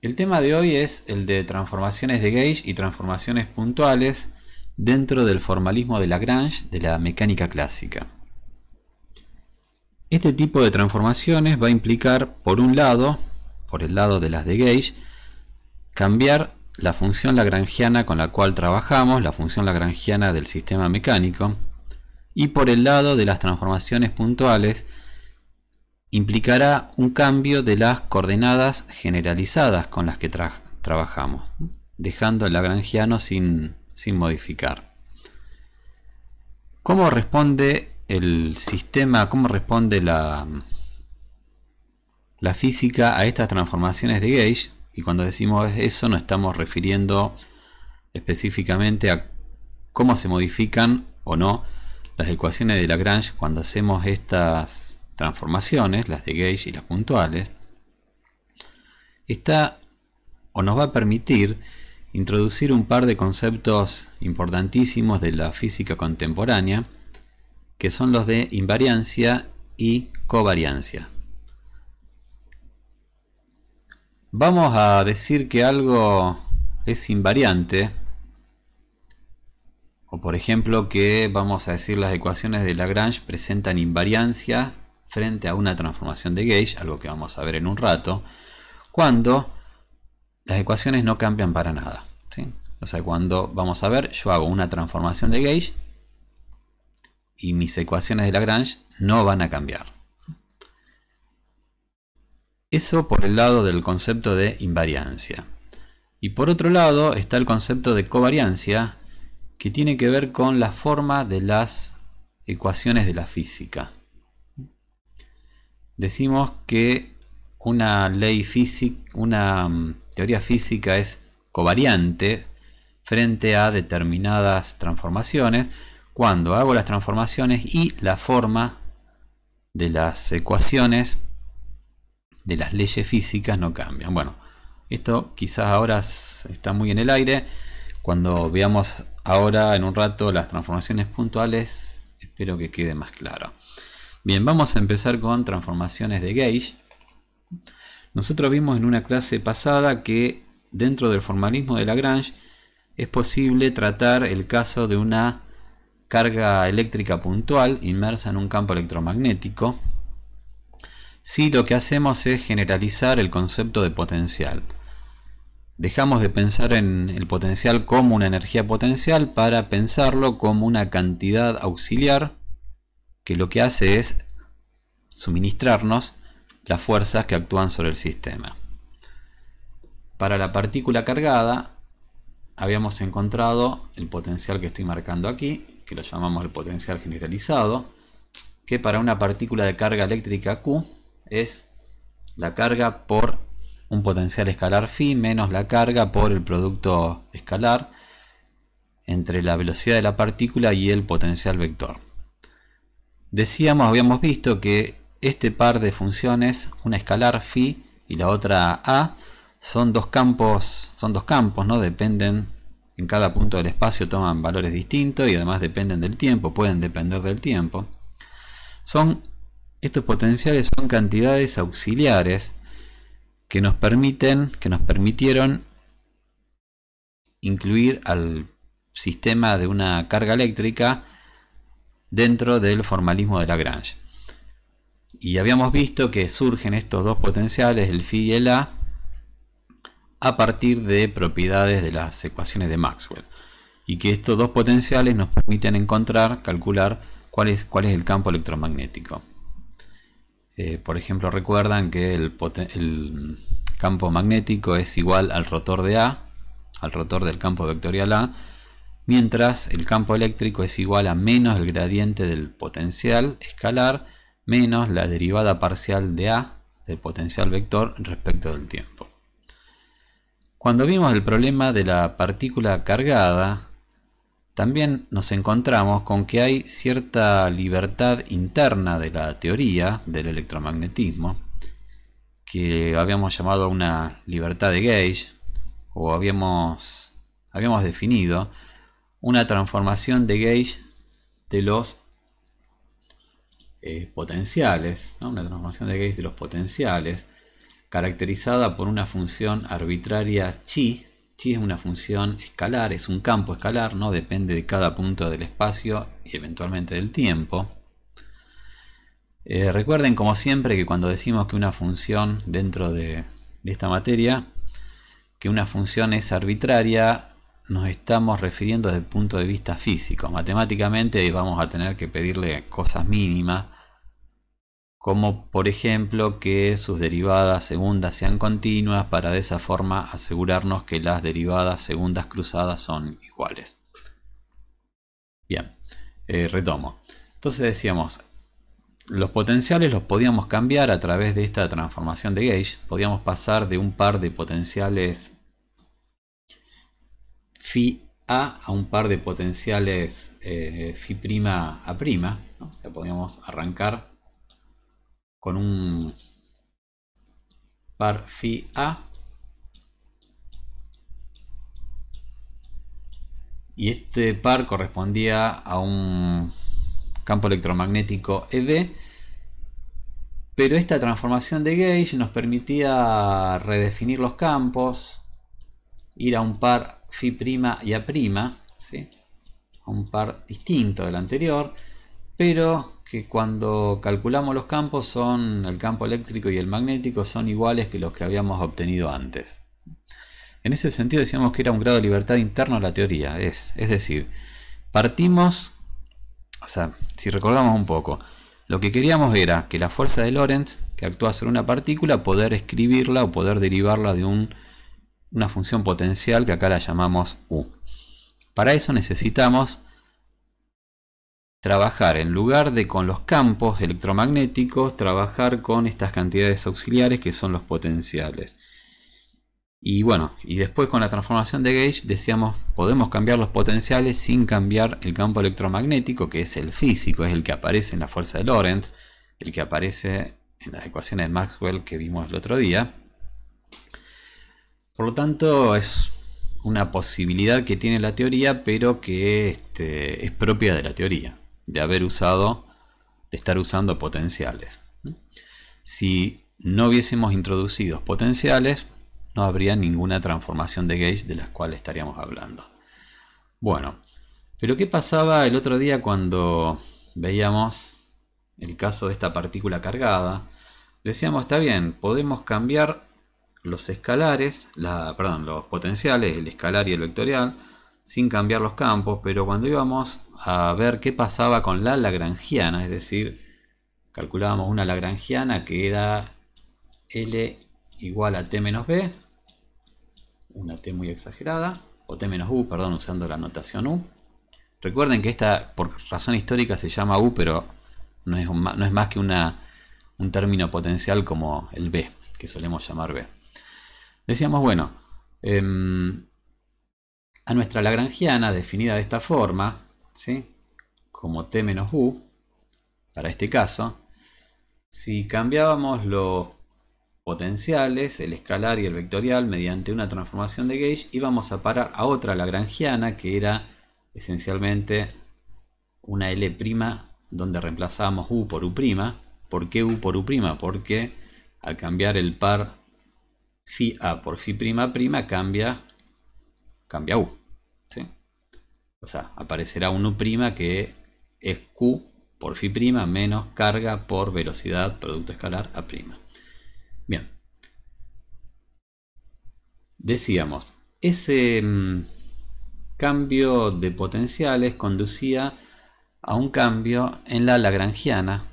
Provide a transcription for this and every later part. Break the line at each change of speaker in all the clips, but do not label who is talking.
El tema de hoy es el de transformaciones de gauge y transformaciones puntuales dentro del formalismo de Lagrange de la mecánica clásica. Este tipo de transformaciones va a implicar, por un lado, por el lado de las de gauge, cambiar la función lagrangiana con la cual trabajamos, la función lagrangiana del sistema mecánico, y por el lado de las transformaciones puntuales, implicará un cambio de las coordenadas generalizadas con las que trabajamos, dejando el lagrangiano sin, sin modificar. ¿Cómo responde el sistema, cómo responde la, la física a estas transformaciones de gauge? Y cuando decimos eso no estamos refiriendo específicamente a cómo se modifican o no las ecuaciones de Lagrange cuando hacemos estas transformaciones, las de Gage y las puntuales, está o nos va a permitir introducir un par de conceptos importantísimos de la física contemporánea, que son los de invariancia y covariancia. Vamos a decir que algo es invariante, o por ejemplo que vamos a decir las ecuaciones de Lagrange presentan invariancia frente a una transformación de Gauge, algo que vamos a ver en un rato, cuando las ecuaciones no cambian para nada. O sea, cuando vamos a ver, yo hago una transformación de Gauge y mis ecuaciones de Lagrange no van a cambiar. Eso por el lado del concepto de invariancia. Y por otro lado está el concepto de covariancia, que tiene que ver con la forma de las ecuaciones de la física decimos que una ley física, una mm, teoría física es covariante frente a determinadas transformaciones cuando hago las transformaciones y la forma de las ecuaciones de las leyes físicas no cambian. Bueno, esto quizás ahora está muy en el aire. Cuando veamos ahora en un rato las transformaciones puntuales, espero que quede más claro. Bien, vamos a empezar con transformaciones de gauge. Nosotros vimos en una clase pasada que dentro del formalismo de Lagrange es posible tratar el caso de una carga eléctrica puntual inmersa en un campo electromagnético si lo que hacemos es generalizar el concepto de potencial. Dejamos de pensar en el potencial como una energía potencial para pensarlo como una cantidad auxiliar que lo que hace es suministrarnos las fuerzas que actúan sobre el sistema. Para la partícula cargada habíamos encontrado el potencial que estoy marcando aquí, que lo llamamos el potencial generalizado, que para una partícula de carga eléctrica Q es la carga por un potencial escalar phi menos la carga por el producto escalar entre la velocidad de la partícula y el potencial vector. Decíamos, habíamos visto que este par de funciones, una escalar phi y la otra a, son dos campos, son dos campos, ¿no? Dependen en cada punto del espacio toman valores distintos y además dependen del tiempo, pueden depender del tiempo. Son estos potenciales son cantidades auxiliares que nos permiten, que nos permitieron incluir al sistema de una carga eléctrica dentro del formalismo de Lagrange. Y habíamos visto que surgen estos dos potenciales, el phi y el a, a partir de propiedades de las ecuaciones de Maxwell. Y que estos dos potenciales nos permiten encontrar, calcular cuál es, cuál es el campo electromagnético. Eh, por ejemplo, recuerdan que el, el campo magnético es igual al rotor de A, al rotor del campo vectorial A, mientras el campo eléctrico es igual a menos el gradiente del potencial escalar menos la derivada parcial de A del potencial vector respecto del tiempo. Cuando vimos el problema de la partícula cargada, también nos encontramos con que hay cierta libertad interna de la teoría del electromagnetismo, que habíamos llamado una libertad de gauge, o habíamos, habíamos definido, una transformación de gauge de los eh, potenciales, una transformación de gauge de los potenciales, caracterizada por una función arbitraria chi. Chi es una función escalar, es un campo escalar, no depende de cada punto del espacio y eventualmente del tiempo. Eh, recuerden, como siempre, que cuando decimos que una función dentro de, de esta materia, que una función es arbitraria, nos estamos refiriendo desde el punto de vista físico. Matemáticamente vamos a tener que pedirle cosas mínimas, como por ejemplo que sus derivadas segundas sean continuas para de esa forma asegurarnos que las derivadas segundas cruzadas son iguales. Bien, eh, retomo. Entonces decíamos, los potenciales los podíamos cambiar a través de esta transformación de gauge. Podíamos pasar de un par de potenciales phi a a un par de potenciales eh, Fi' prima a prima. ¿no? O sea, podríamos arrancar con un par Fi a. Y este par correspondía a un campo electromagnético Eb Pero esta transformación de gauge nos permitía redefinir los campos, ir a un par phi' y a', ¿sí? un par distinto del anterior, pero que cuando calculamos los campos son el campo eléctrico y el magnético son iguales que los que habíamos obtenido antes. En ese sentido decíamos que era un grado de libertad interno a la teoría, es, es decir, partimos, o sea, si recordamos un poco, lo que queríamos era que la fuerza de Lorentz, que actúa sobre una partícula, poder escribirla o poder derivarla de un una función potencial que acá la llamamos U. Para eso necesitamos trabajar en lugar de con los campos electromagnéticos, trabajar con estas cantidades auxiliares que son los potenciales. Y bueno, y después con la transformación de gauge decíamos, podemos cambiar los potenciales sin cambiar el campo electromagnético, que es el físico, es el que aparece en la fuerza de Lorentz, el que aparece en las ecuaciones de Maxwell que vimos el otro día. Por lo tanto, es una posibilidad que tiene la teoría, pero que este, es propia de la teoría, de haber usado, de estar usando potenciales. Si no hubiésemos introducido potenciales, no habría ninguna transformación de gauge de las cuales estaríamos hablando. Bueno, pero ¿qué pasaba el otro día cuando veíamos el caso de esta partícula cargada? Decíamos, está bien, podemos cambiar los escalares, la, perdón, los potenciales, el escalar y el vectorial, sin cambiar los campos, pero cuando íbamos a ver qué pasaba con la lagrangiana, es decir, calculábamos una lagrangiana que era L igual a T menos B, una T muy exagerada, o T menos U, perdón, usando la notación U. Recuerden que esta, por razón histórica, se llama U, pero no es, no es más que una, un término potencial como el B, que solemos llamar B. Decíamos, bueno, em, a nuestra lagrangiana definida de esta forma, como t menos u, para este caso, si cambiábamos los potenciales, el escalar y el vectorial mediante una transformación de gauge, íbamos a parar a otra lagrangiana que era esencialmente una L' donde reemplazábamos u por u'. ¿Por qué u por u'? Porque al cambiar el par Phi A ah, por phi prima prima cambia, cambia U. O sea, aparecerá un U prima que es Q por phi prima menos carga por velocidad producto escalar A prima. Bien. Decíamos, ese mm, cambio de potenciales conducía a un cambio en la lagrangiana.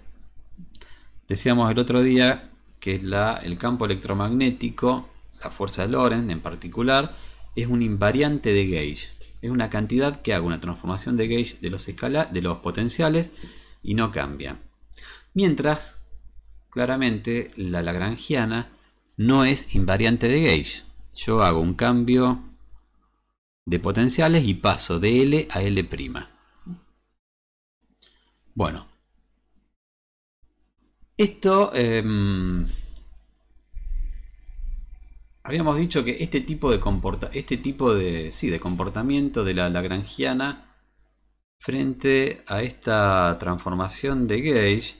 Decíamos el otro día que es el campo electromagnético, la fuerza de Lorentz en particular, es un invariante de gauge. Es una cantidad que haga una transformación de gauge de los, escala, de los potenciales y no cambia. Mientras, claramente, la lagrangiana no es invariante de gauge. Yo hago un cambio de potenciales y paso de L a L'. Bueno, esto... Em, habíamos dicho que este tipo de, comporta este tipo de, sí, de comportamiento de la lagrangiana frente a esta transformación de gauge,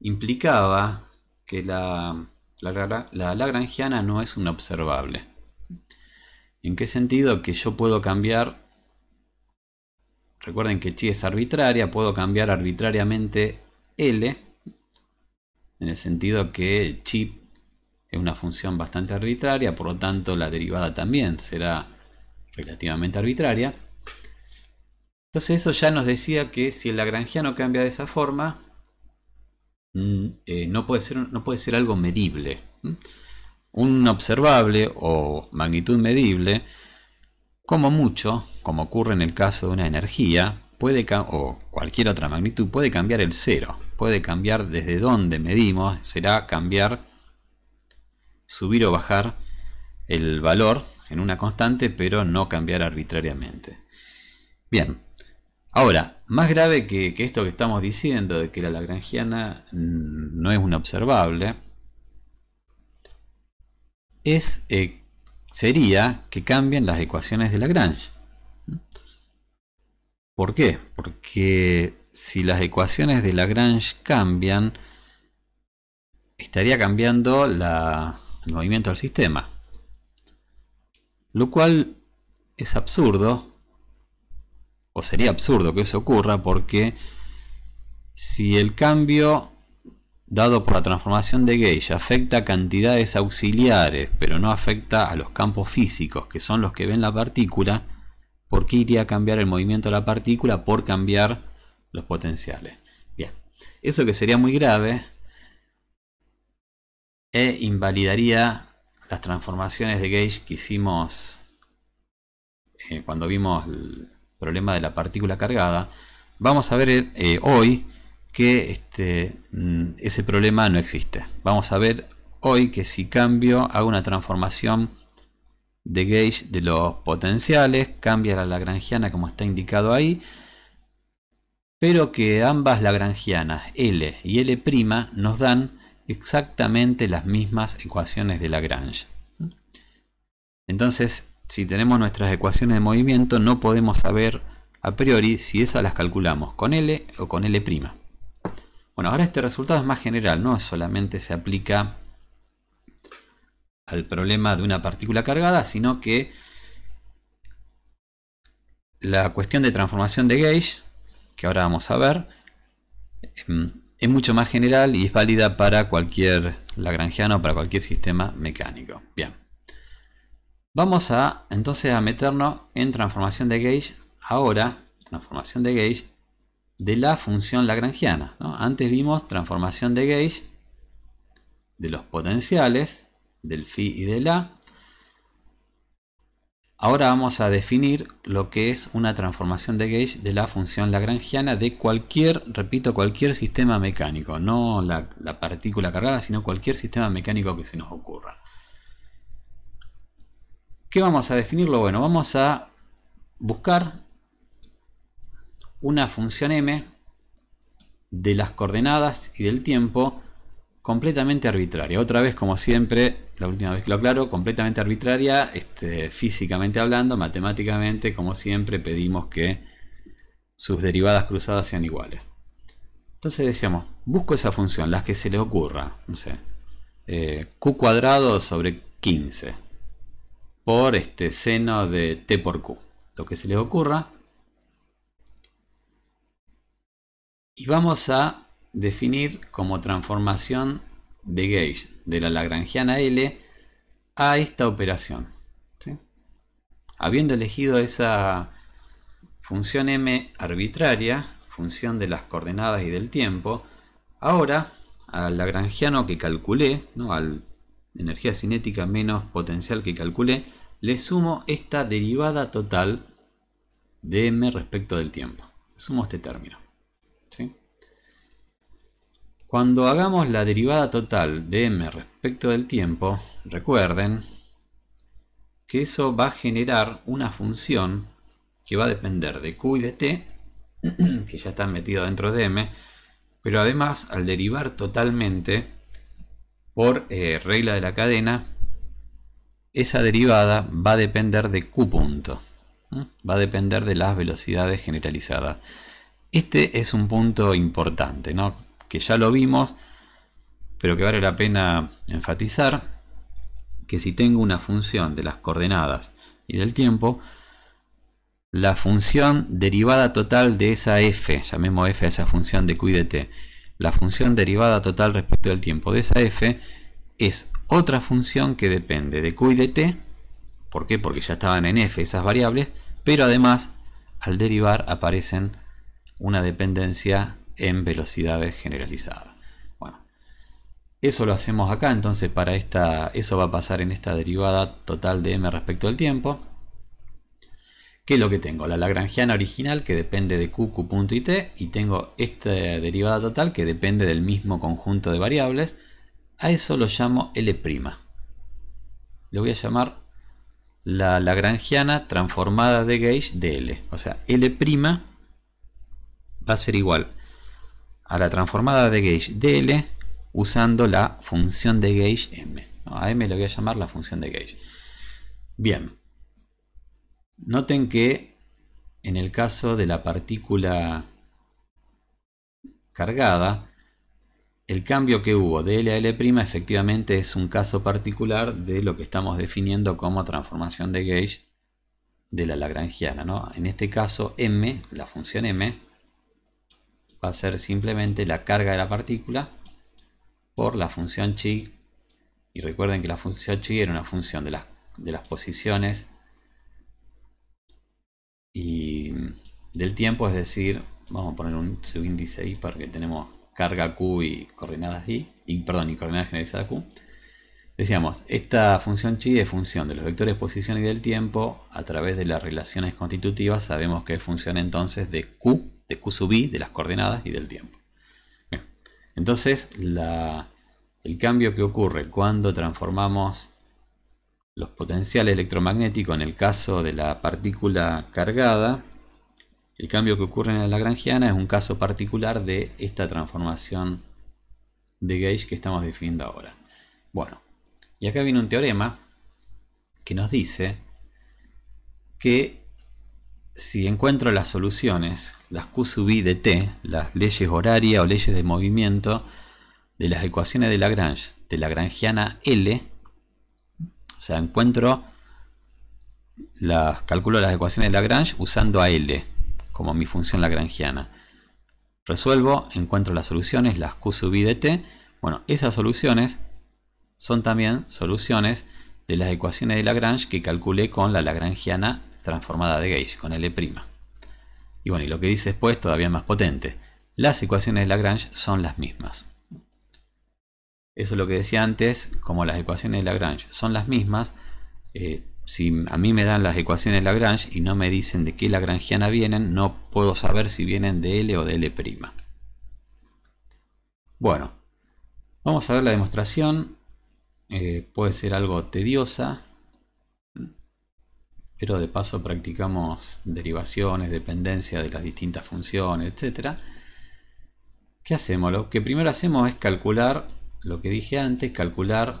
implicaba que la, la, la lagrangiana no es un observable. ¿En qué sentido? Que yo puedo cambiar, recuerden que chi es arbitraria, puedo cambiar arbitrariamente L en el sentido que el chip es una función bastante arbitraria, por lo tanto la derivada también será relativamente arbitraria. Entonces eso ya nos decía que si el lagrangiano cambia de esa forma, mm, eh, no, puede ser, no puede ser algo medible. Un observable o magnitud medible, como mucho, como ocurre en el caso de una energía, puede o cualquier otra magnitud puede cambiar el cero, puede cambiar desde dónde medimos, será cambiar, subir o bajar el valor en una constante, pero no cambiar arbitrariamente. Bien, ahora, más grave que, esto que estamos diciendo, de que la lagrangiana mm, no es una observable, es, eh, sería que cambien las ecuaciones de Lagrange. ¿Por qué? Porque si las ecuaciones de Lagrange cambian, estaría cambiando el movimiento del sistema. Lo cual es absurdo, o sería absurdo que eso ocurra, porque si el cambio dado por la transformación de Gage afecta a cantidades auxiliares, pero no afecta a los campos físicos, que son los que ven la partícula, ¿Por qué iría a cambiar el movimiento de la partícula por cambiar los potenciales? Bien, eso que sería muy grave e invalidaría las transformaciones de gauge que hicimos eh, cuando vimos el problema de la partícula cargada. Vamos a ver eh, hoy que este, mm, ese problema no existe. Vamos a ver hoy que si cambio, hago una transformación de gauge de los potenciales, cambia la lagrangiana como está indicado ahí, pero que ambas lagrangianas L y L' nos dan exactamente las mismas ecuaciones de Lagrange. Entonces, si tenemos nuestras ecuaciones de movimiento, no podemos saber a priori si esas las calculamos con L o con L'. Bueno, ahora este resultado es más general, no solamente se aplica al problema de una partícula cargada, sino que la cuestión de transformación de gauge, que ahora vamos a ver, em, es mucho más general y es válida para cualquier lagrangiano, para cualquier sistema mecánico. Bien. Vamos a entonces a meternos en transformación de gauge ahora, transformación de gauge de la función lagrangiana. Antes vimos transformación de gauge de los potenciales del phi y del a. Ahora vamos a definir lo que es una transformación de gauge de la función lagrangiana de cualquier, repito, cualquier sistema mecánico, no la, la partícula cargada, sino cualquier sistema mecánico que se nos ocurra. ¿Qué vamos a definirlo? Bueno, vamos a buscar una función m de las coordenadas y del tiempo completamente arbitraria. Otra vez, como siempre, la última vez que lo aclaro, completamente arbitraria, este, físicamente hablando, matemáticamente, como siempre, pedimos que sus derivadas cruzadas sean iguales. Entonces decíamos, busco esa función, las que se le ocurra, no sé, eh, q cuadrado sobre 15 por este seno de t por q, lo que se le ocurra. Y vamos a definir como transformación de gauge de la lagrangiana L a esta operación. Habiendo elegido esa función m arbitraria, función de las coordenadas y del tiempo, ahora al lagrangiano que calculé, ¿no? al energía cinética menos potencial que calculé, le sumo esta derivada total de m respecto del tiempo. Sumo este término. Cuando hagamos la derivada total de m respecto del tiempo, recuerden que eso va a generar una función que va a depender de q y de t, que ya están metidos dentro de m, pero además al derivar totalmente por eh, regla de la cadena, esa derivada va a depender de q punto, va a depender de las velocidades generalizadas. Este es un punto importante, ¿no? que ya lo vimos, pero que vale la pena enfatizar, que si tengo una función de las coordenadas y del tiempo, la función derivada total de esa f, llamemos f a esa función de q y la función derivada total respecto del tiempo de esa f es otra función que depende de q y ¿por qué? Porque ya estaban en f esas variables, pero además al derivar aparecen una dependencia en velocidades generalizadas. Bueno, eso lo hacemos acá, entonces para esta, eso va a pasar en esta derivada total de m respecto al tiempo. Que es lo que tengo? La lagrangiana original que depende de q, y y tengo esta derivada total que depende del mismo conjunto de variables. A eso lo llamo L'. Lo voy a llamar la lagrangiana transformada de gauge de L. O sea, L' va a ser igual a la transformada de gauge DL usando la función de gauge M. a M le voy a llamar la función de gauge. Bien. Noten que en el caso de la partícula cargada, el cambio que hubo de L a L' efectivamente es un caso particular de lo que estamos definiendo como transformación de gauge de la lagrangiana. ¿no? En este caso M, la función M, va a ser simplemente la carga de la partícula por la función chi. Y recuerden que la función chi era una función de las, de las posiciones y del tiempo, es decir, vamos a poner un subíndice ahí porque tenemos carga Q y coordenadas Y, y perdón, y coordenadas generalizadas Q. Decíamos, esta función chi es función de los vectores posición y del tiempo. A través de las relaciones constitutivas sabemos que es función entonces de Q de Q sub i, de las coordenadas y del tiempo. Entonces, la, el cambio que ocurre cuando transformamos los potenciales electromagnéticos en el caso de la partícula cargada, el cambio que ocurre en la lagrangiana es un caso particular de esta transformación de gauge que estamos definiendo ahora. Bueno, y acá viene un teorema que nos dice que si encuentro las soluciones, las Q sub i de t, las leyes horarias o leyes de movimiento de las ecuaciones de Lagrange, de la Lagrangiana L, o sea, encuentro, las, calculo las ecuaciones de Lagrange usando a L como mi función lagrangiana. Resuelvo, encuentro las soluciones, las Q sub i de t. Bueno, esas soluciones son también soluciones de las ecuaciones de Lagrange que calculé con la lagrangiana transformada de Gauge con L'. Y bueno, y lo que dice después todavía más potente. Las ecuaciones de Lagrange son las mismas. Eso es lo que decía antes, como las ecuaciones de Lagrange son las mismas, eh, si a mí me dan las ecuaciones de Lagrange y no me dicen de qué lagrangiana vienen, no puedo saber si vienen de L o de L'. Bueno, vamos a ver la demostración. Eh, puede ser algo tediosa, pero de paso practicamos derivaciones, dependencia de las distintas funciones, etc. ¿Qué hacemos? Lo que primero hacemos es calcular lo que dije antes, calcular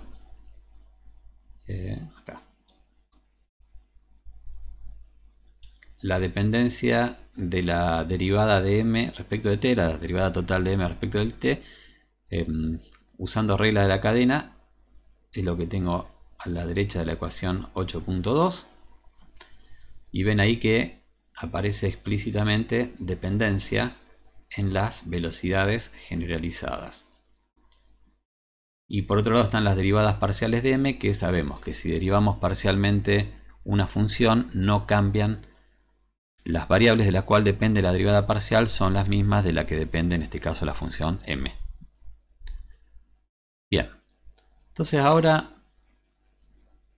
eh, acá. la dependencia de la derivada de m respecto de t, la derivada total de m respecto del t, em, usando regla de la cadena, es lo que tengo a la derecha de la ecuación 8.2 y ven ahí que aparece explícitamente dependencia en las velocidades generalizadas. Y por otro lado están las derivadas parciales de m, que sabemos que si derivamos parcialmente una función no cambian las variables de la cual depende la derivada parcial son las mismas de la que depende en este caso la función m. Bien, entonces ahora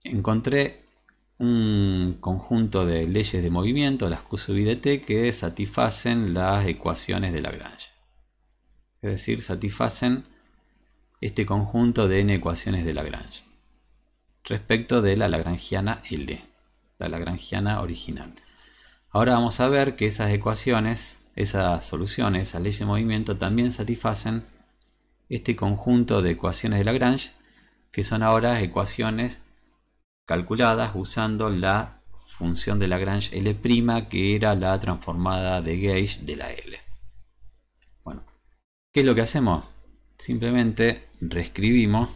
encontré un conjunto de leyes de movimiento, las Q sub i de t, que satisfacen las ecuaciones de Lagrange. Es decir, satisfacen este conjunto de n ecuaciones de Lagrange respecto de la lagrangiana L, la lagrangiana original. Ahora vamos a ver que esas ecuaciones, esas soluciones, esas leyes de movimiento también satisfacen este conjunto de ecuaciones de Lagrange, que son ahora ecuaciones calculadas usando la función de Lagrange L' que era la transformada de gauge de la L. Bueno, ¿qué es lo que hacemos? Simplemente reescribimos.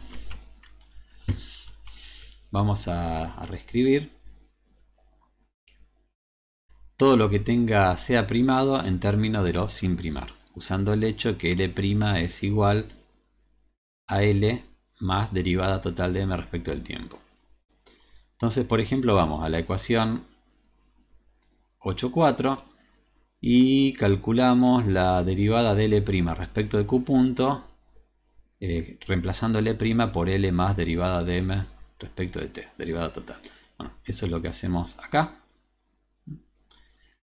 Vamos a, reescribir todo lo que tenga sea primado en términos de los sin primar, usando el hecho que L' es igual a L más derivada total de M respecto al tiempo. Entonces, por ejemplo, vamos a la ecuación 8.4 y calculamos la derivada de L' e respecto de Q punto, eh, reemplazando L' e por L más derivada de M respecto de T, derivada total. Bueno, eso es lo que hacemos acá.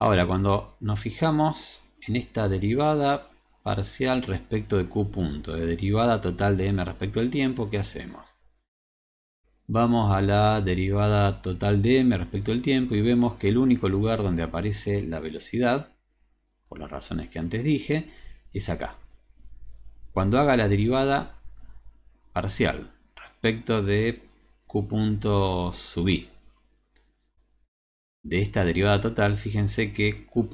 Ahora, cuando nos fijamos en esta derivada parcial respecto de Q punto, de derivada total de M respecto del tiempo, ¿qué hacemos? Vamos a la derivada total de m respecto al tiempo y vemos que el único lugar donde aparece la velocidad, por las razones que antes dije, es acá. Cuando haga la derivada parcial respecto de q De esta derivada total, fíjense que q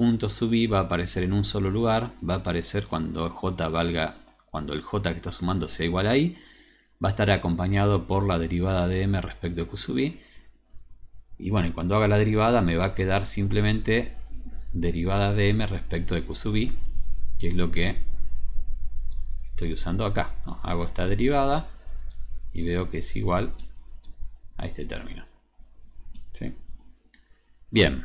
va a aparecer en un solo lugar, va a aparecer cuando j valga, cuando el j que está sumando sea igual a i, va a estar acompañado por la derivada de m respecto de q sub i. Y bueno, cuando haga la derivada me va a quedar simplemente derivada de m respecto de q sub i, que es lo que estoy usando acá. Hago esta derivada y veo que es igual a este término. Bien.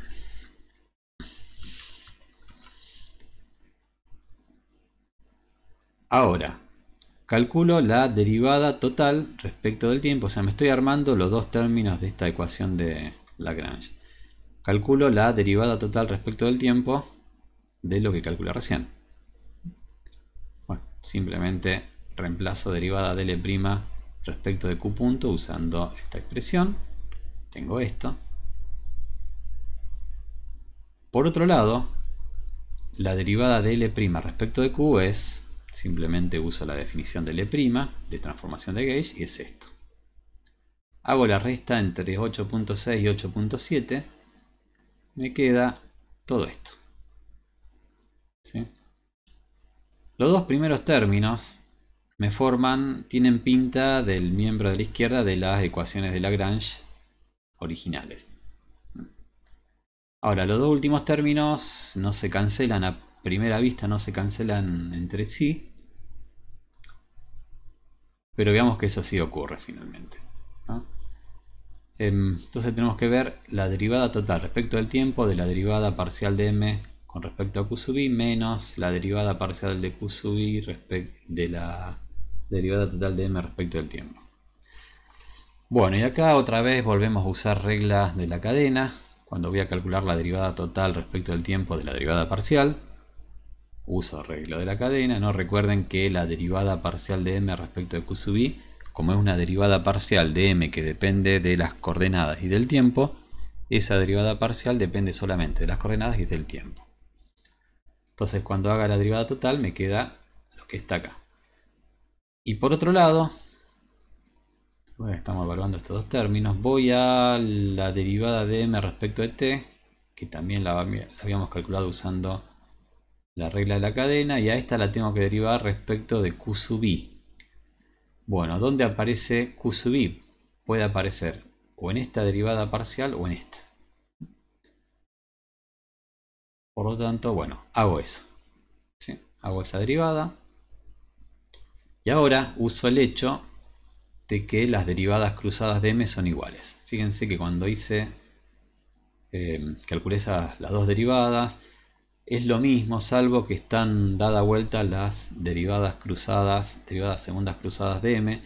Ahora, calculo la derivada total respecto del tiempo. O sea, me estoy armando los dos términos de esta ecuación de Lagrange. Calculo la derivada total respecto del tiempo de lo que calculé recién. Bueno, simplemente reemplazo derivada de L' respecto de Q punto usando esta expresión. Tengo esto. Por otro lado, la derivada de L' respecto de Q es Simplemente uso la definición de L' de transformación de gauge y es esto. Hago la resta entre 8.6 y 8.7. Me queda todo esto. Los dos primeros términos me forman, tienen pinta del miembro de la izquierda de las ecuaciones de Lagrange originales. Ahora, los dos últimos términos no se cancelan a primera vista no se cancelan entre sí. Pero veamos que eso sí ocurre finalmente. Em, entonces tenemos que ver la derivada total respecto al tiempo de la derivada parcial de m con respecto a q sub i menos la derivada parcial de q sub i de la derivada total de m respecto del tiempo. Bueno, y acá otra vez volvemos a usar reglas de la cadena cuando voy a calcular la derivada total respecto del tiempo de la derivada parcial uso arreglo de la cadena, ¿no? Recuerden que la derivada parcial de m respecto de q sub i, como es una derivada parcial de m que depende de las coordenadas y del tiempo, esa derivada parcial depende solamente de las coordenadas y del tiempo. Entonces cuando haga la derivada total me queda lo que está acá. Y por otro lado, estamos evaluando estos dos términos, voy a la derivada de m respecto de t, que también la habíamos calculado usando la regla de la cadena y a esta la tengo que derivar respecto de Q sub i. Bueno, ¿dónde aparece Q sub i? Puede aparecer o en esta derivada parcial o en esta. Por lo tanto, bueno, hago eso. Hago esa derivada. Y ahora uso el hecho de que las derivadas cruzadas de m son iguales. Fíjense que cuando hice, eh, calculé las dos derivadas, es lo mismo, salvo que están dada vuelta las derivadas cruzadas, derivadas segundas cruzadas de m,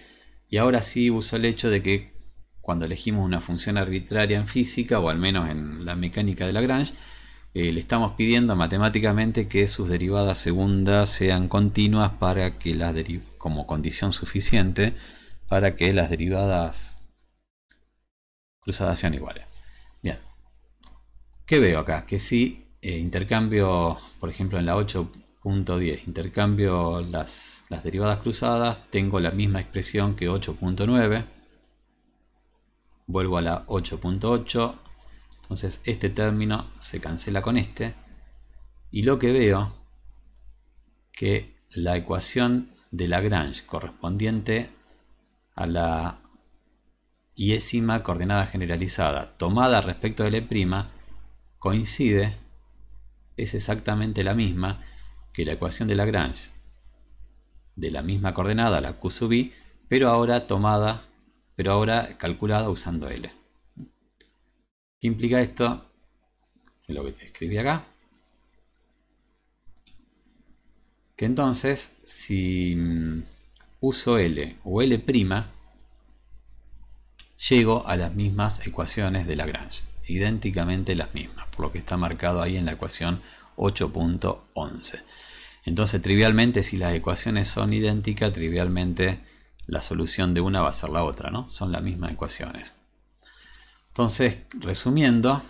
y ahora sí uso el hecho de que cuando elegimos una función arbitraria en física, o al menos en la mecánica de Lagrange, eh, le estamos pidiendo matemáticamente que sus derivadas segundas sean continuas para que las como condición suficiente para que las derivadas cruzadas sean iguales. Bien, ¿qué veo acá? Que si eh, intercambio, por ejemplo en la 8.10, intercambio las, derivadas cruzadas, tengo la misma expresión que 8.9, vuelvo a la 8.8, entonces este término se cancela con este, y lo que veo que la ecuación de Lagrange correspondiente a la yésima coordenada generalizada tomada respecto de L' coincide es exactamente la misma que la ecuación de Lagrange, de la misma coordenada, la Q sub i, pero ahora tomada, pero ahora calculada usando L. ¿Qué implica esto? lo que te escribí acá. Que entonces, si mm, uso L o L', llego a las mismas ecuaciones de Lagrange, idénticamente las mismas por lo que está marcado ahí en la ecuación 8.11. Entonces, trivialmente, si las ecuaciones son idénticas, trivialmente la solución de una va a ser la otra, ¿no? Son las mismas ecuaciones. Entonces, resumiendo,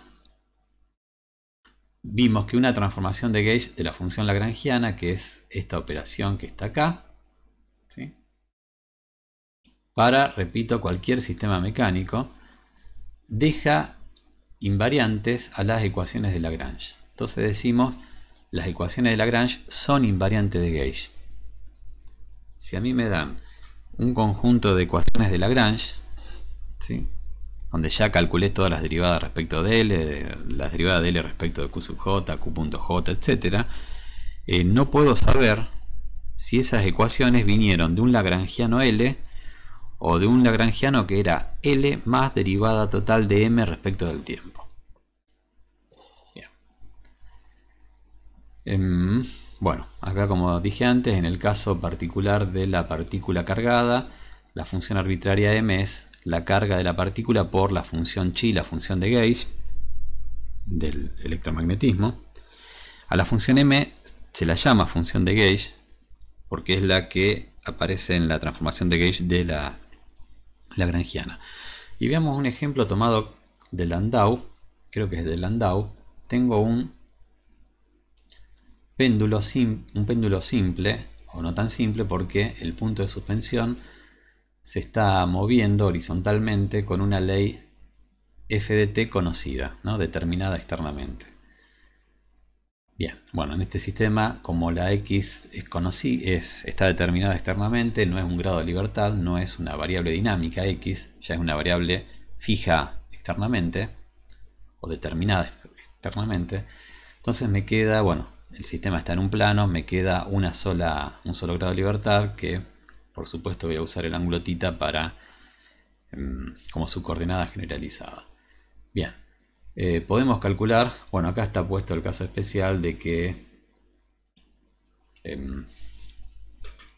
vimos que una transformación de gauge de la función lagrangiana, que es esta operación que está acá, para, repito, cualquier sistema mecánico, deja invariantes a las ecuaciones de Lagrange. Entonces decimos, las ecuaciones de Lagrange son invariantes de Gauge. Si a mí me dan un conjunto de ecuaciones de Lagrange, ¿sí? donde ya calculé todas las derivadas respecto de L, las derivadas de L respecto de Q sub J, Q.J, etc., eh, no puedo saber si esas ecuaciones vinieron de un lagrangiano L o de un lagrangiano que era L más derivada total de M respecto del tiempo. Em, bueno, acá como dije antes, en el caso particular de la partícula cargada, la función arbitraria m es la carga de la partícula por la función chi, la función de gauge del electromagnetismo. A la función m se la llama función de gauge porque es la que aparece en la transformación de gauge de la lagrangiana. Y veamos un ejemplo tomado de Landau, creo que es de Landau. Tengo un péndulo un péndulo simple, o no tan simple, porque el punto de suspensión se está moviendo horizontalmente con una ley f de t conocida, ¿no? determinada externamente. Bien, bueno, en este sistema, como la x es es, está determinada externamente, no es un grado de libertad, no es una variable dinámica x, ya es una variable fija externamente, o determinada externamente, entonces me queda, bueno, el sistema está en un plano, me queda una sola, un solo grado de libertad que por supuesto voy a usar el ángulo tita para, em, como su coordenada generalizada. Bien, eh, podemos calcular, bueno acá está puesto el caso especial de que em,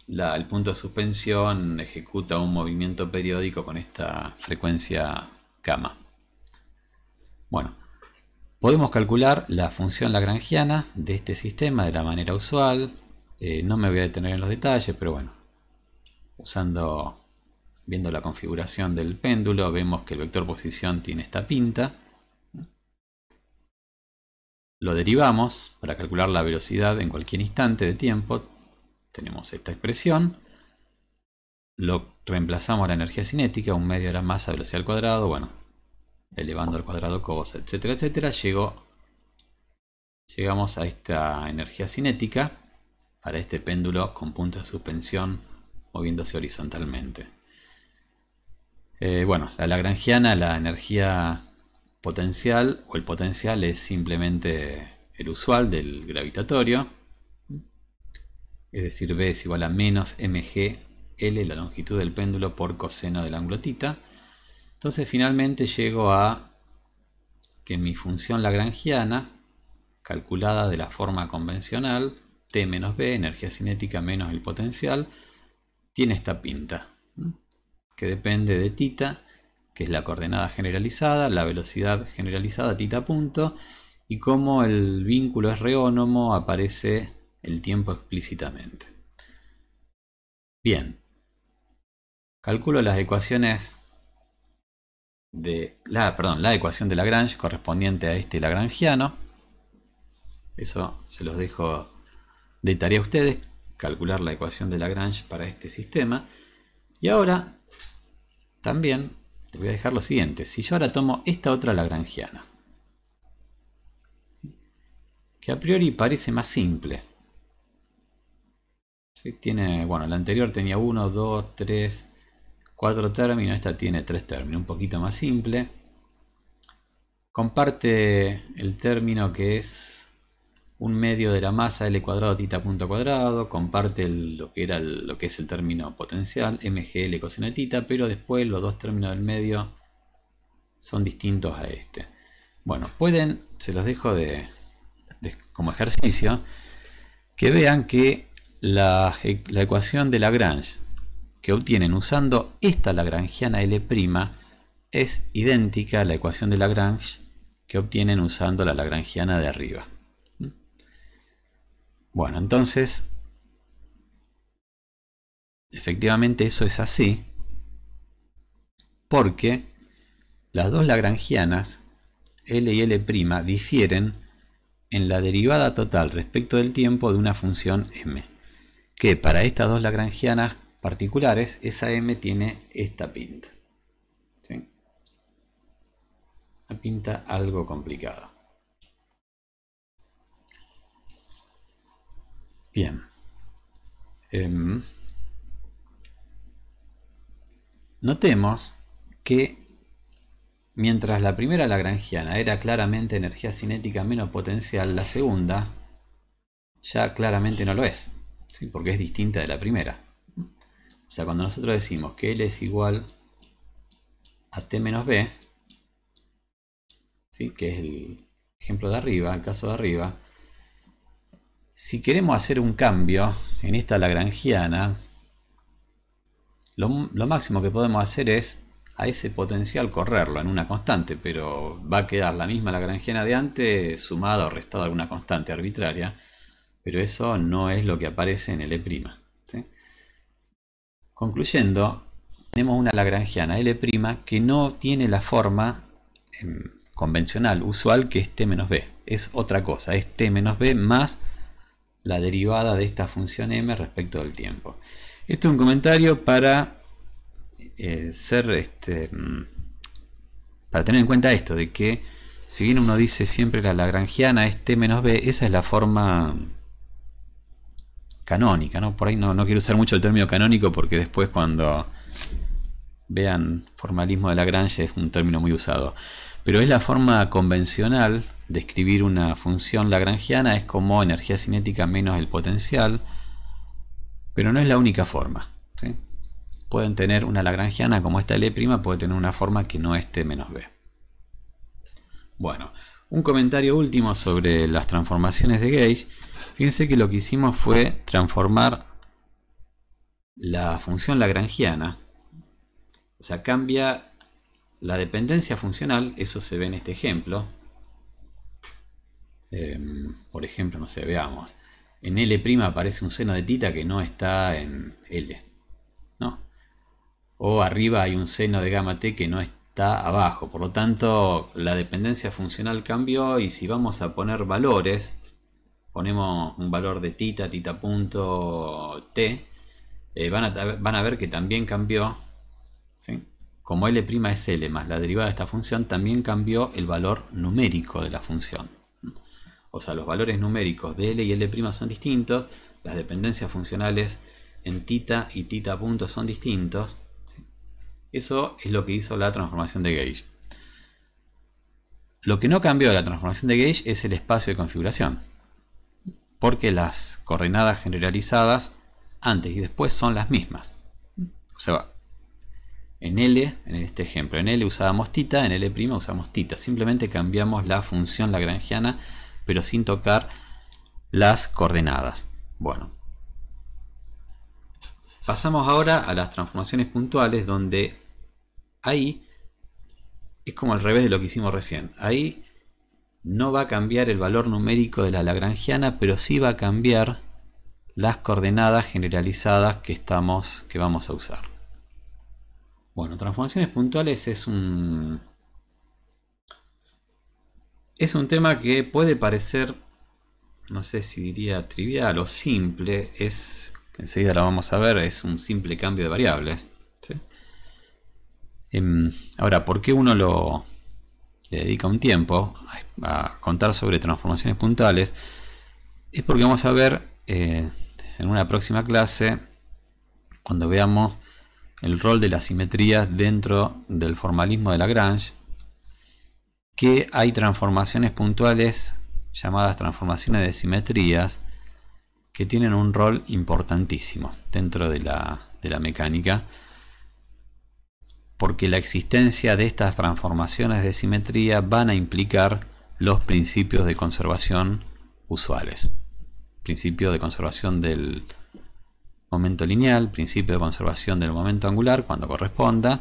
el punto de suspensión ejecuta un movimiento periódico con esta frecuencia gamma. Bueno, Podemos calcular la función lagrangiana de este sistema de la manera usual. Eh, no me voy a detener en los detalles, pero bueno, usando, viendo la configuración del péndulo, vemos que el vector posición tiene esta pinta. Lo derivamos para calcular la velocidad en cualquier instante de tiempo. Tenemos esta expresión. Lo reemplazamos a la energía cinética, un medio de la masa velocidad al cuadrado. Bueno, elevando al cuadrado cos etcétera, etcétera, llegó, llegamos a esta energía cinética para este péndulo con punto de suspensión moviéndose horizontalmente. Eh, bueno, la lagrangiana, la energía potencial o el potencial es simplemente el usual del gravitatorio, es decir, B es igual a menos MGL, la longitud del péndulo por coseno del ángulo tita, entonces finalmente llego a que mi función lagrangiana, calculada de la forma convencional, T menos B, energía cinética menos el potencial, tiene esta pinta, que depende de tita, que es la coordenada generalizada, la velocidad generalizada, tita punto, y como el vínculo es reónomo aparece el tiempo explícitamente. Bien, calculo las ecuaciones de la, perdón, la ecuación de Lagrange correspondiente a este lagrangiano. Eso se los dejo de tarea a ustedes, calcular la ecuación de Lagrange para este sistema. Y ahora también les voy a dejar lo siguiente. Si yo ahora tomo esta otra lagrangiana, que a priori parece más simple. Tiene, bueno, la anterior tenía 1, 2, 3, cuatro términos, esta tiene tres términos, un poquito más simple. Comparte el término que es un medio de la masa L cuadrado tita punto cuadrado, comparte lo, que era lo que es el término potencial, MGL coseno de tita, pero después los dos términos del medio son distintos a este. Bueno, pueden, se los dejo de, como ejercicio, que vean que la, la ecuación de Lagrange que obtienen usando esta lagrangiana L' es idéntica a la ecuación de Lagrange que obtienen usando la lagrangiana de arriba. Bueno, entonces, efectivamente eso es así, porque las dos lagrangianas, L y L' difieren en la derivada total respecto del tiempo de una función m, que para estas dos lagrangianas particulares, esa M tiene esta pinta. ¿sí? Una pinta algo complicada. Bien. Em, notemos que mientras la primera lagrangiana era claramente energía cinética menos potencial, la segunda ya claramente no lo es, porque es distinta de la primera sea, cuando nosotros decimos que L es igual a T menos B, ¿sí? que es el ejemplo de arriba, el caso de arriba, si queremos hacer un cambio en esta lagrangiana, lo, máximo que podemos hacer es a ese potencial correrlo en una constante, pero va a quedar la misma lagrangiana de antes sumada o restada a alguna constante arbitraria, pero eso no es lo que aparece en el E'. Concluyendo, tenemos una lagrangiana L' que no tiene la forma em, convencional, usual, que es T menos B. Es otra cosa, es T menos B más la derivada de esta función M respecto del tiempo. Esto es un comentario para eh, ser este, em, para tener en cuenta esto, de que si bien uno dice siempre la lagrangiana es T menos B, esa es la forma canónica, ¿no? Por ahí no, no quiero usar mucho el término canónico porque después cuando vean formalismo de Lagrange es un término muy usado. Pero es la forma convencional de escribir una función lagrangiana, es como energía cinética menos el potencial, pero no es la única forma. Pueden tener una lagrangiana como esta L', puede tener una forma que no esté menos B. Bueno, un comentario último sobre las transformaciones de gage Fíjense que lo que hicimos fue transformar la función lagrangiana. O sea, cambia la dependencia funcional, eso se ve en este ejemplo. Em, por ejemplo, no sé, veamos. En L' aparece un seno de tita que no está en L. ¿no? O arriba hay un seno de gamma t que no está abajo. Por lo tanto, la dependencia funcional cambió y si vamos a poner valores ponemos un valor de tita, tita.t, eh, van, a, van a ver que también cambió, como L' es L más la derivada de esta función, también cambió el valor numérico de la función. O sea, los valores numéricos de L y L' son distintos, las dependencias funcionales en tita y tita punto son distintos. Eso es lo que hizo la transformación de Gage. Lo que no cambió de la transformación de gauge es el espacio de configuración porque las coordenadas generalizadas antes y después son las mismas. O sea, en L, en este ejemplo, en L usábamos tita, en L' usamos tita. Simplemente cambiamos la función lagrangiana, pero sin tocar las coordenadas. Bueno. Pasamos ahora a las transformaciones puntuales, donde ahí es como al revés de lo que hicimos recién. Ahí no va a cambiar el valor numérico de la lagrangiana, pero sí va a cambiar las coordenadas generalizadas que, estamos, que vamos a usar. Bueno, transformaciones puntuales es un, es un tema que puede parecer, no sé si diría trivial o simple, es, enseguida lo vamos a ver, es un simple cambio de variables. Em, ahora, ¿por qué uno lo, le dedica un tiempo a, contar sobre transformaciones puntuales, es porque vamos a ver eh, en una próxima clase, cuando veamos el rol de las simetrías dentro del formalismo de Lagrange, que hay transformaciones puntuales llamadas transformaciones de simetrías que tienen un rol importantísimo dentro de la, de la mecánica porque la existencia de estas transformaciones de simetría van a implicar los principios de conservación usuales. Principio de conservación del momento lineal, principio de conservación del momento angular cuando corresponda,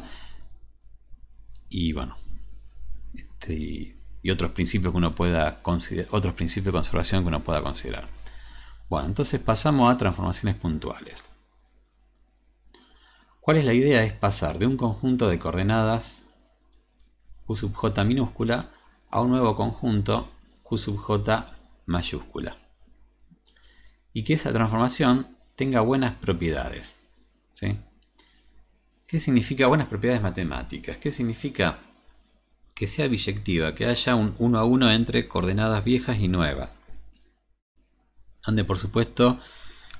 y este, y otros principios que uno pueda considerar, otros principios de conservación que uno pueda considerar. Bueno, entonces pasamos a transformaciones puntuales. ¿Cuál es la idea? Es pasar de un conjunto de coordenadas u sub j minúscula a un nuevo conjunto Q sub j mayúscula. Y que esa transformación tenga buenas propiedades. ¿Qué significa buenas propiedades matemáticas? ¿Qué significa que sea biyectiva, que haya un 1 a 1 entre coordenadas viejas y nuevas? Donde por supuesto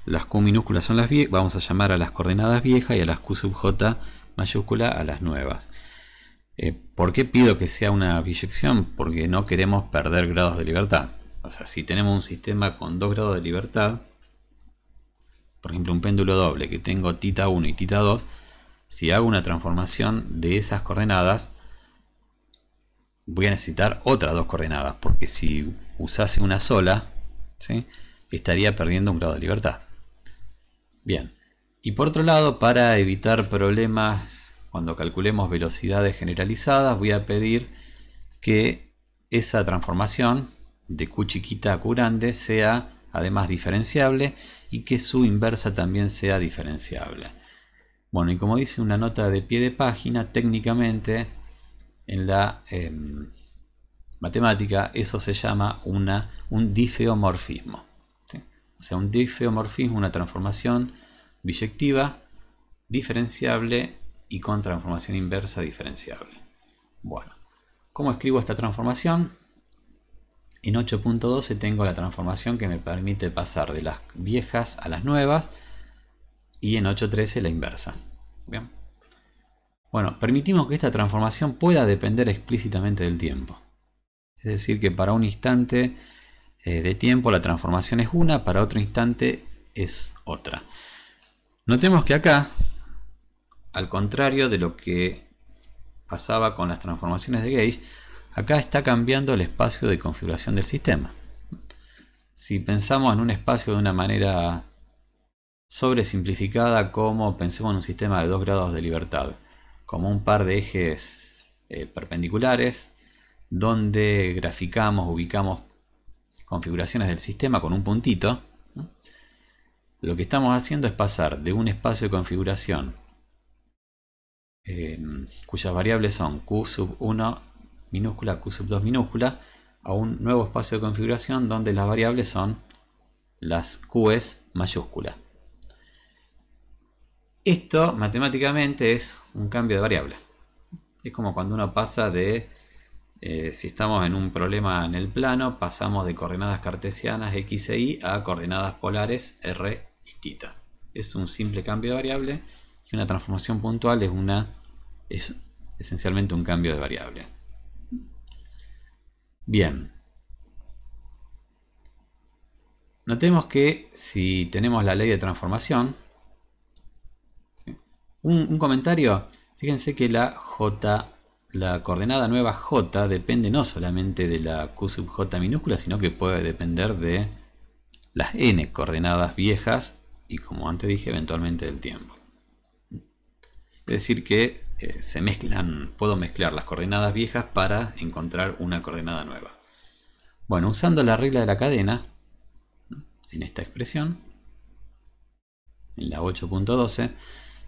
las Q minúsculas son las viejas, vamos a llamar a las coordenadas viejas y a las Q sub J mayúscula a las nuevas. Eh, ¿Por qué pido que sea una biyección? Porque no queremos perder grados de libertad. O sea, si tenemos un sistema con dos grados de libertad, por ejemplo un péndulo doble que tengo tita 1 y tita 2, si hago una transformación de esas coordenadas, voy a necesitar otras dos coordenadas, porque si usase una sola, estaría perdiendo un grado de libertad. Bien. Y por otro lado, para evitar problemas cuando calculemos velocidades generalizadas, voy a pedir que esa transformación de Q chiquita a Q grande sea además diferenciable y que su inversa también sea diferenciable. Bueno, y como dice una nota de pie de página, técnicamente en la em, matemática eso se llama un difeomorfismo sea, un difeomorfismo, una transformación biyectiva diferenciable y con transformación inversa diferenciable. Bueno, ¿cómo escribo esta transformación? En 8.12 tengo la transformación que me permite pasar de las viejas a las nuevas y en 8.13 la inversa. Bien. Bueno, permitimos que esta transformación pueda depender explícitamente del tiempo. Es decir, que para un instante eh, de tiempo, la transformación es una, para otro instante es otra. Notemos que acá, al contrario de lo que pasaba con las transformaciones de Gage, acá está cambiando el espacio de configuración del sistema. Si pensamos en un espacio de una manera sobresimplificada como pensemos en un sistema de dos grados de libertad, como un par de ejes eh, perpendiculares donde graficamos, ubicamos configuraciones del sistema con un puntito, lo que estamos haciendo es pasar de un espacio de configuración em, cuyas variables son q sub 1 minúscula, q sub 2 minúscula, a un nuevo espacio de configuración donde las variables son las q's mayúscula. Esto matemáticamente es un cambio de variable. Es como cuando uno pasa de eh, si estamos en un problema en el plano, pasamos de coordenadas cartesianas x e y a coordenadas polares r y tita. Es un simple cambio de variable y una transformación puntual es, una, es esencialmente un cambio de variable. Bien. Notemos que si tenemos la ley de transformación, un comentario, fíjense que la j la coordenada nueva j depende no solamente de la q sub j minúscula, sino que puede depender de las n coordenadas viejas y como antes dije, eventualmente del tiempo. Es decir que eh, se mezclan, puedo mezclar las coordenadas viejas para encontrar una coordenada nueva. Bueno, usando la regla de la cadena, en esta expresión, en la 8.12,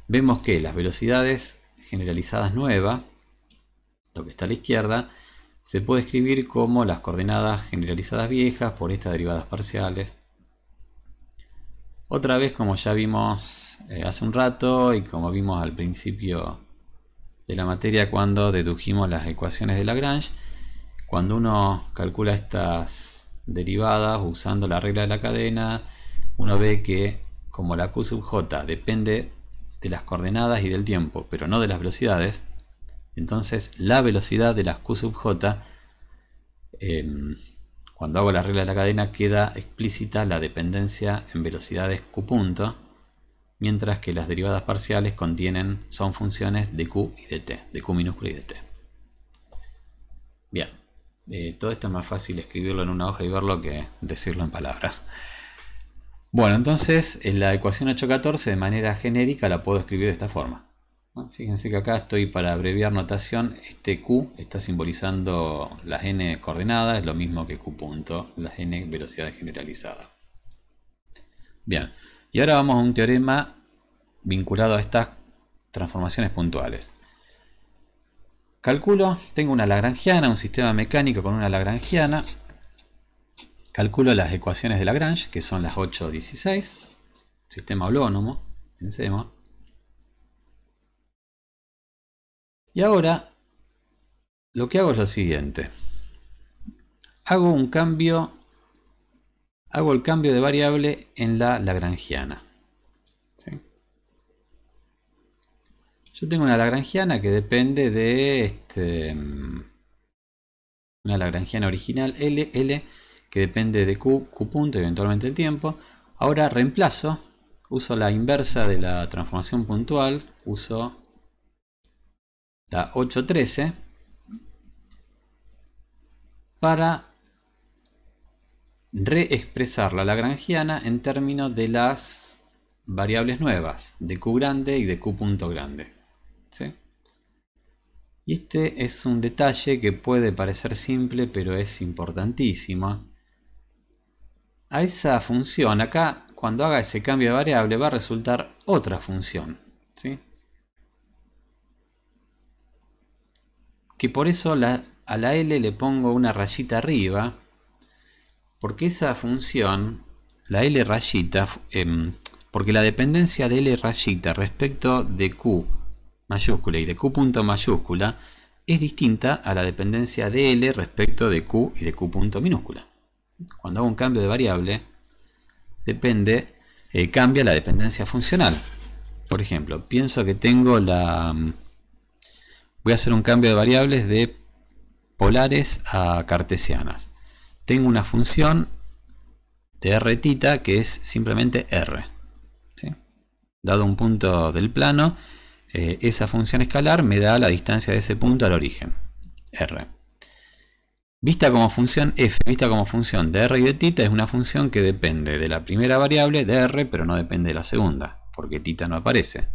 vemos que las velocidades generalizadas nuevas que está a la izquierda, se puede escribir como las coordenadas generalizadas viejas por estas derivadas parciales. Otra vez, como ya vimos eh, hace un rato y como vimos al principio de la materia cuando dedujimos las ecuaciones de Lagrange, cuando uno calcula estas derivadas usando la regla de la cadena, uno ve que como la Q sub j depende de las coordenadas y del tiempo, pero no de las velocidades, entonces la velocidad de las Q sub J, em, cuando hago la regla de la cadena, queda explícita la dependencia en velocidades Q punto, mientras que las derivadas parciales contienen, son funciones de Q y de T, de Q minúscula y de T. Bien, eh, todo esto es más fácil escribirlo en una hoja y verlo que decirlo en palabras. Bueno, entonces en la ecuación 814 de manera genérica la puedo escribir de esta forma fíjense que acá estoy para abreviar notación, este Q está simbolizando las n coordenadas, es lo mismo que Q punto, las n velocidades generalizadas. Bien, y ahora vamos a un teorema vinculado a estas transformaciones puntuales. Calculo, tengo una lagrangiana, un sistema mecánico con una lagrangiana. Calculo las ecuaciones de Lagrange, que son las 8, 16. Sistema holónomo, pensemos. Y ahora lo que hago es lo siguiente. Hago un cambio, hago el cambio de variable en la lagrangiana. Yo tengo una lagrangiana que depende de este, una lagrangiana original L, que depende de Q, Q punto, eventualmente el tiempo. Ahora reemplazo, uso la inversa de la transformación puntual, uso la 813 para reexpresar la lagrangiana en términos de las variables nuevas de q grande y de q punto grande. Y este es un detalle que puede parecer simple pero es importantísimo. A esa función acá cuando haga ese cambio de variable va a resultar otra función. ¿sí? que por eso la, a la L le pongo una rayita arriba, porque esa función, la L rayita, em, porque la dependencia de L rayita respecto de Q mayúscula y de Q punto mayúscula es distinta a la dependencia de L respecto de Q y de Q punto minúscula. Cuando hago un cambio de variable, depende, eh, cambia la dependencia funcional. Por ejemplo, pienso que tengo la voy a hacer un cambio de variables de polares a cartesianas. Tengo una función de r tita que es simplemente r. Dado un punto del plano, eh, esa función escalar me da la distancia de ese punto al origen, r. Vista como función f, vista como función de r y de tita, es una función que depende de la primera variable de r, pero no depende de la segunda, porque tita no aparece.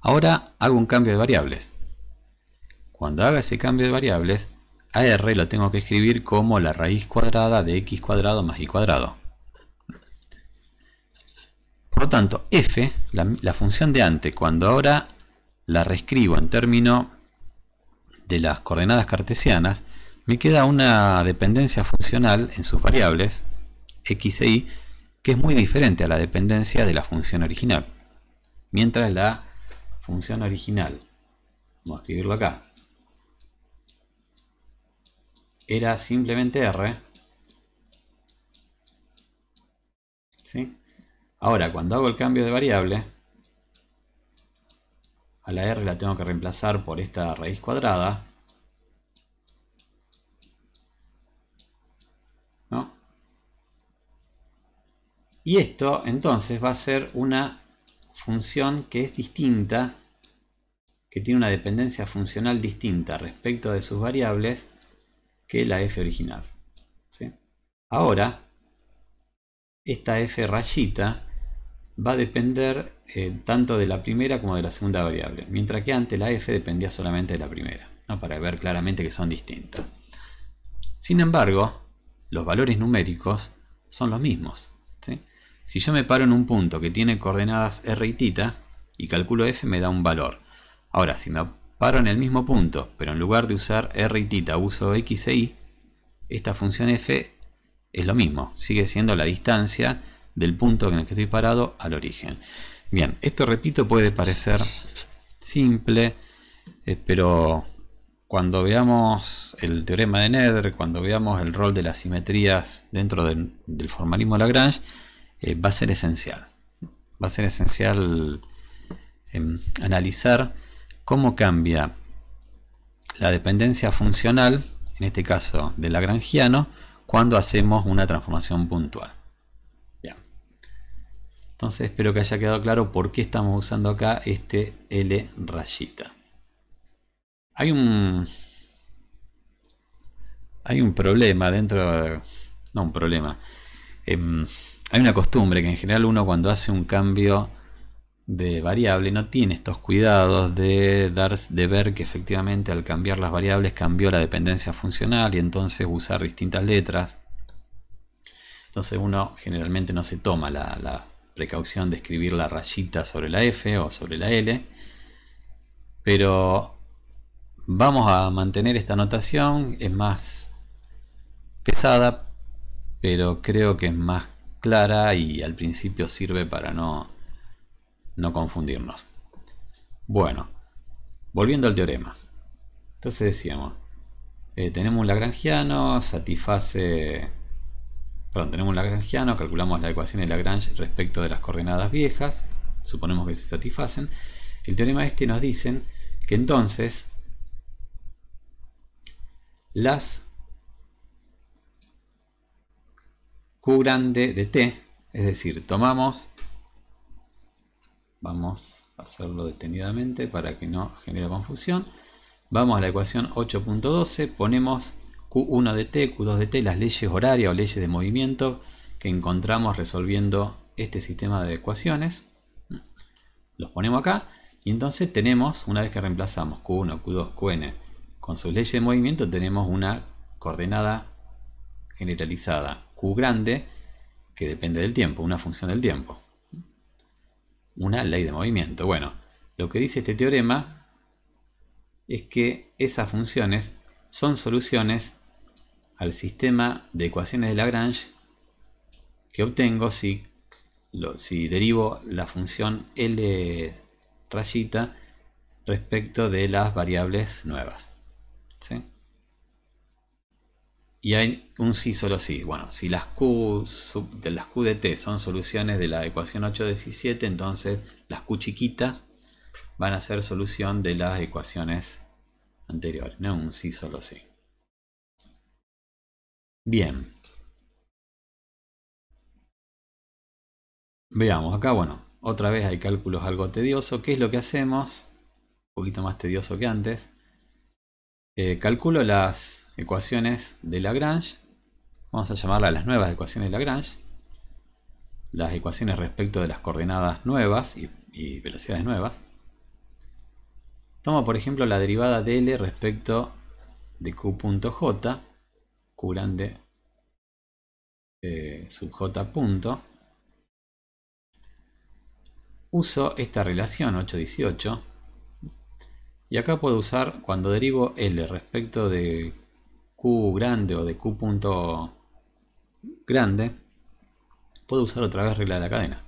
Ahora hago un cambio de variables. Cuando haga ese cambio de variables, a r lo tengo que escribir como la raíz cuadrada de x cuadrado más y cuadrado. Por lo tanto, f, la, función de antes, cuando ahora la reescribo en términos de las coordenadas cartesianas, me queda una dependencia funcional en sus variables, x e y, que es muy diferente a la dependencia de la función original. Mientras la función original, vamos a escribirlo acá, era simplemente R. Ahora, cuando hago el cambio de variable, a la R la tengo que reemplazar por esta raíz cuadrada. ¿No? Y esto entonces va a ser una función que es distinta, que tiene una dependencia funcional distinta respecto de sus variables, que la F original. Ahora, esta F rayita va a depender eh, tanto de la primera como de la segunda variable, mientras que antes la F dependía solamente de la primera, para ver claramente que son distintas. Sin embargo, los valores numéricos son los mismos. Si yo me paro en un punto que tiene coordenadas R y tita y calculo F me da un valor. Ahora, si me paro en el mismo punto, pero en lugar de usar R y tita uso X e Y, esta función F es lo mismo, sigue siendo la distancia del punto en el que estoy parado al origen. Bien, esto repito puede parecer simple, eh, pero cuando veamos el teorema de Nether, cuando veamos el rol de las simetrías dentro del, formalismo Lagrange, eh, va a ser esencial. Va a ser esencial em, analizar cómo cambia la dependencia funcional, en este caso de Lagrangiano, cuando hacemos una transformación puntual. Entonces espero que haya quedado claro por qué estamos usando acá este L rayita. Hay un, hay un problema dentro, no un problema, em, hay una costumbre que en general uno cuando hace un cambio de variable no tiene estos cuidados de, dar, de ver que efectivamente al cambiar las variables cambió la dependencia funcional y entonces usar distintas letras. Entonces uno generalmente no se toma la, la precaución de escribir la rayita sobre la F o sobre la L, pero vamos a mantener esta notación, es más pesada, pero creo que es más clara y al principio sirve para no no confundirnos. Bueno, volviendo al teorema. Entonces decíamos, eh, tenemos un lagrangiano, satisface... Perdón, tenemos un lagrangiano, calculamos la ecuación de Lagrange respecto de las coordenadas viejas, suponemos que se satisfacen. El teorema este nos dicen que entonces las Q grande de T, es decir, tomamos Vamos a hacerlo detenidamente para que no genere confusión. Vamos a la ecuación 8.12, ponemos Q1 de t, Q2 de t, las leyes horarias o leyes de movimiento que encontramos resolviendo este sistema de ecuaciones. Los ponemos acá y entonces tenemos, una vez que reemplazamos Q1, Q2, Qn con sus leyes de movimiento, tenemos una coordenada generalizada Q grande que depende del tiempo, una función del tiempo. Una ley de movimiento. Bueno, lo que dice este teorema es que esas funciones son soluciones al sistema de ecuaciones de Lagrange que obtengo si, si derivo la función L rayita respecto de las variables nuevas. ¿Sí? Y hay un sí solo sí. Bueno, si las Q de las Q de T son soluciones de la ecuación 817, entonces las Q chiquitas van a ser solución de las ecuaciones anteriores. No un sí solo sí. Bien. Veamos, acá bueno, otra vez hay cálculos algo tedioso. ¿Qué es lo que hacemos? Un poquito más tedioso que antes. Eh, calculo las ecuaciones de Lagrange, vamos a llamarlas las nuevas ecuaciones de Lagrange, las ecuaciones respecto de las coordenadas nuevas y, velocidades nuevas. Tomo por ejemplo la derivada de L respecto de Q.j, Q grande eh, sub j punto. Uso esta relación 818 y acá puedo usar, cuando derivo L respecto de Q grande o de Q punto grande, puedo usar otra vez regla de la cadena.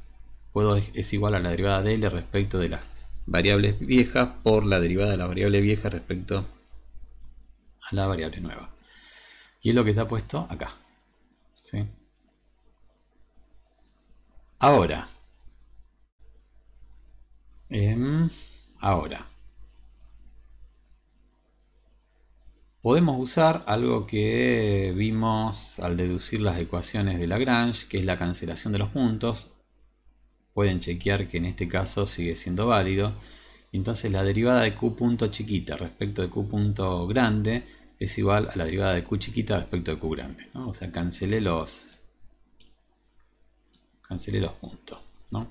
Puedo, es igual a la derivada de L respecto de las variables viejas por la derivada de la variable vieja respecto a la variable nueva. Y es lo que está puesto acá. ¿sí? Ahora. Em, ahora. Podemos usar algo que vimos al deducir las ecuaciones de Lagrange, que es la cancelación de los puntos. Pueden chequear que en este caso sigue siendo válido. Entonces la derivada de q punto chiquita respecto de q punto grande es igual a la derivada de q chiquita respecto de q grande. O sea, cancelé los, cancelé los puntos. ¿no?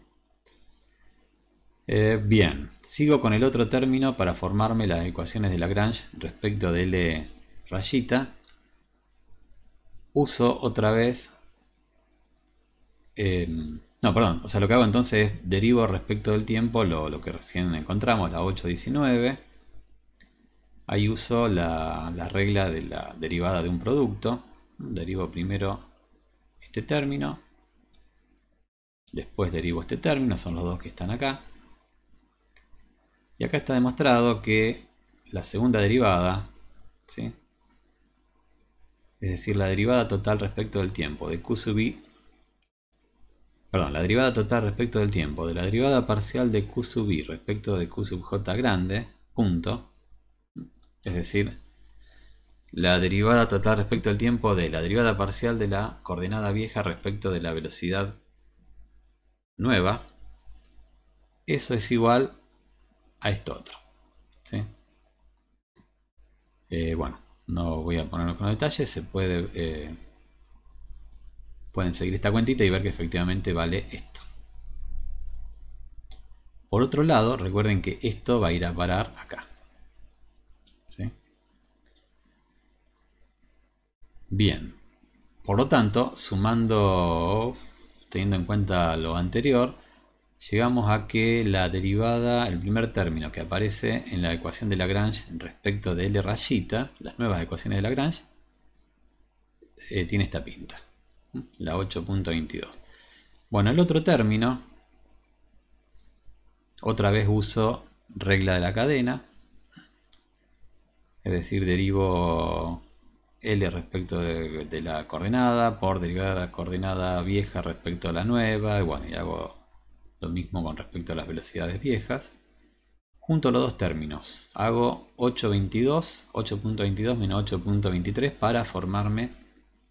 Eh, bien, sigo con el otro término para formarme las ecuaciones de Lagrange respecto de L eh, rayita. Uso otra vez... Em, no, perdón, o sea, lo que hago entonces es derivo respecto del tiempo lo, que recién encontramos, la 819. Ahí uso la, la regla de la derivada de un producto. Derivo primero este término. Después derivo este término, son los dos que están acá. Y acá está demostrado que la segunda derivada, ¿sí? es decir, la derivada total respecto del tiempo de q sub i, perdón, la derivada total respecto del tiempo de la derivada parcial de q sub i respecto de q sub j grande, punto, es decir, la derivada total respecto al tiempo de la derivada parcial de la coordenada vieja respecto de la velocidad nueva, eso es igual a a esto otro. Eh, bueno, no voy a ponerlo con los detalles, se puede... Eh, pueden seguir esta cuentita y ver que efectivamente vale esto. Por otro lado, recuerden que esto va a ir a parar acá. ¿Sí? Bien. Por lo tanto, sumando, teniendo en cuenta lo anterior, llegamos a que la derivada, el primer término que aparece en la ecuación de Lagrange respecto de L rayita, las nuevas ecuaciones de Lagrange, eh, tiene esta pinta, la 8.22. Bueno, el otro término, otra vez uso regla de la cadena, es decir, derivo L respecto de, de, la coordenada por derivada de la coordenada vieja respecto a la nueva, y bueno, y hago lo mismo con respecto a las velocidades viejas. Junto a los dos términos, hago 8.22, 8.22 menos 8.23 para formarme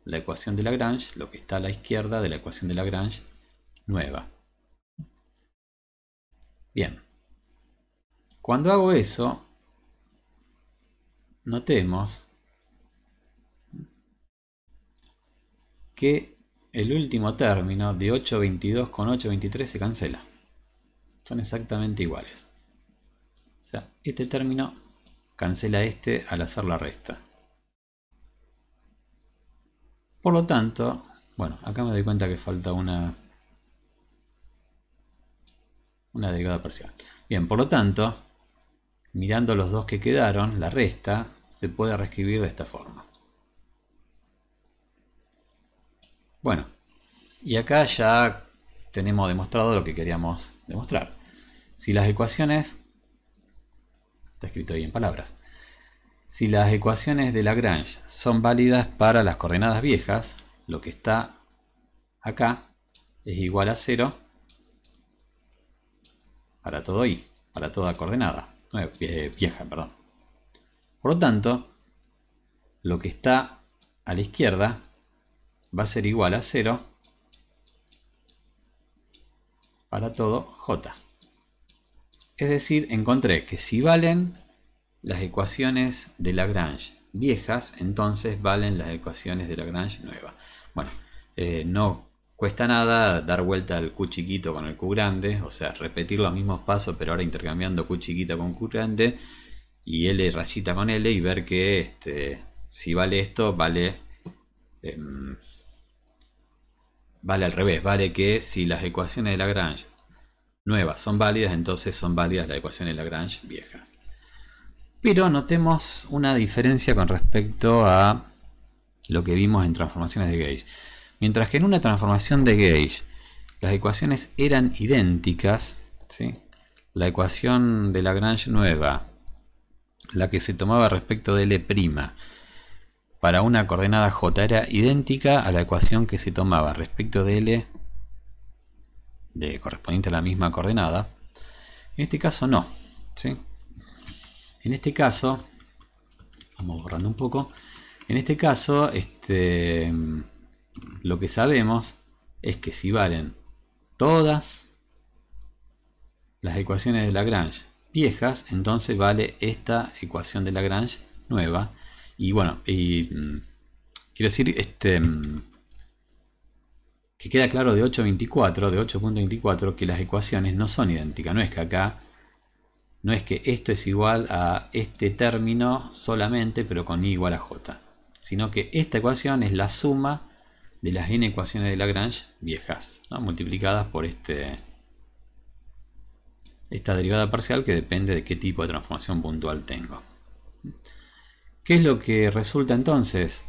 la ecuación de Lagrange, lo que está a la izquierda de la ecuación de Lagrange nueva. Bien, cuando hago eso, notemos que el último término de 8.22 con 8.23 se cancela. Son exactamente iguales. O sea, este término cancela este al hacer la resta. Por lo tanto, bueno, acá me doy cuenta que falta una, una derivada parcial. Bien, por lo tanto, mirando los dos que quedaron, la resta se puede reescribir de esta forma. Bueno, y acá ya tenemos demostrado lo que queríamos demostrar. Si las ecuaciones, está escrito ahí en palabras, si las ecuaciones de Lagrange son válidas para las coordenadas viejas, lo que está acá es igual a cero para todo y para toda coordenada eh, eh, vieja. Perdón. Por lo tanto, lo que está a la izquierda va a ser igual a 0 para todo j. Es decir, encontré que si valen las ecuaciones de Lagrange viejas, entonces valen las ecuaciones de Lagrange nuevas Bueno, eh, no cuesta nada dar vuelta al Q chiquito con el Q grande, o sea, repetir los mismos pasos, pero ahora intercambiando Q chiquita con Q grande y L rayita con L y ver que este, si vale esto, vale... Em, vale al revés, vale que si las ecuaciones de Lagrange nuevas son válidas, entonces son válidas las ecuaciones de Lagrange viejas. Pero notemos una diferencia con respecto a lo que vimos en transformaciones de Gage. Mientras que en una transformación de Gauge las ecuaciones eran idénticas, ¿sí? la ecuación de Lagrange nueva, la que se tomaba respecto de L', para una coordenada j era idéntica a la ecuación que se tomaba respecto de L de, correspondiente a la misma coordenada. En este caso no. En este caso, vamos borrando un poco, en este caso este, lo que sabemos es que si valen todas las ecuaciones de Lagrange viejas, entonces vale esta ecuación de Lagrange nueva y bueno, mm, quiero decir, este, mm, que queda claro de 8.24, de 8.24, que las ecuaciones no son idénticas. No es que acá, no es que esto es igual a este término solamente, pero con i igual a j. Sino que esta ecuación es la suma de las n ecuaciones de Lagrange viejas, multiplicadas por este, esta derivada parcial que depende de qué tipo de transformación puntual tengo. ¿Qué es lo que resulta entonces?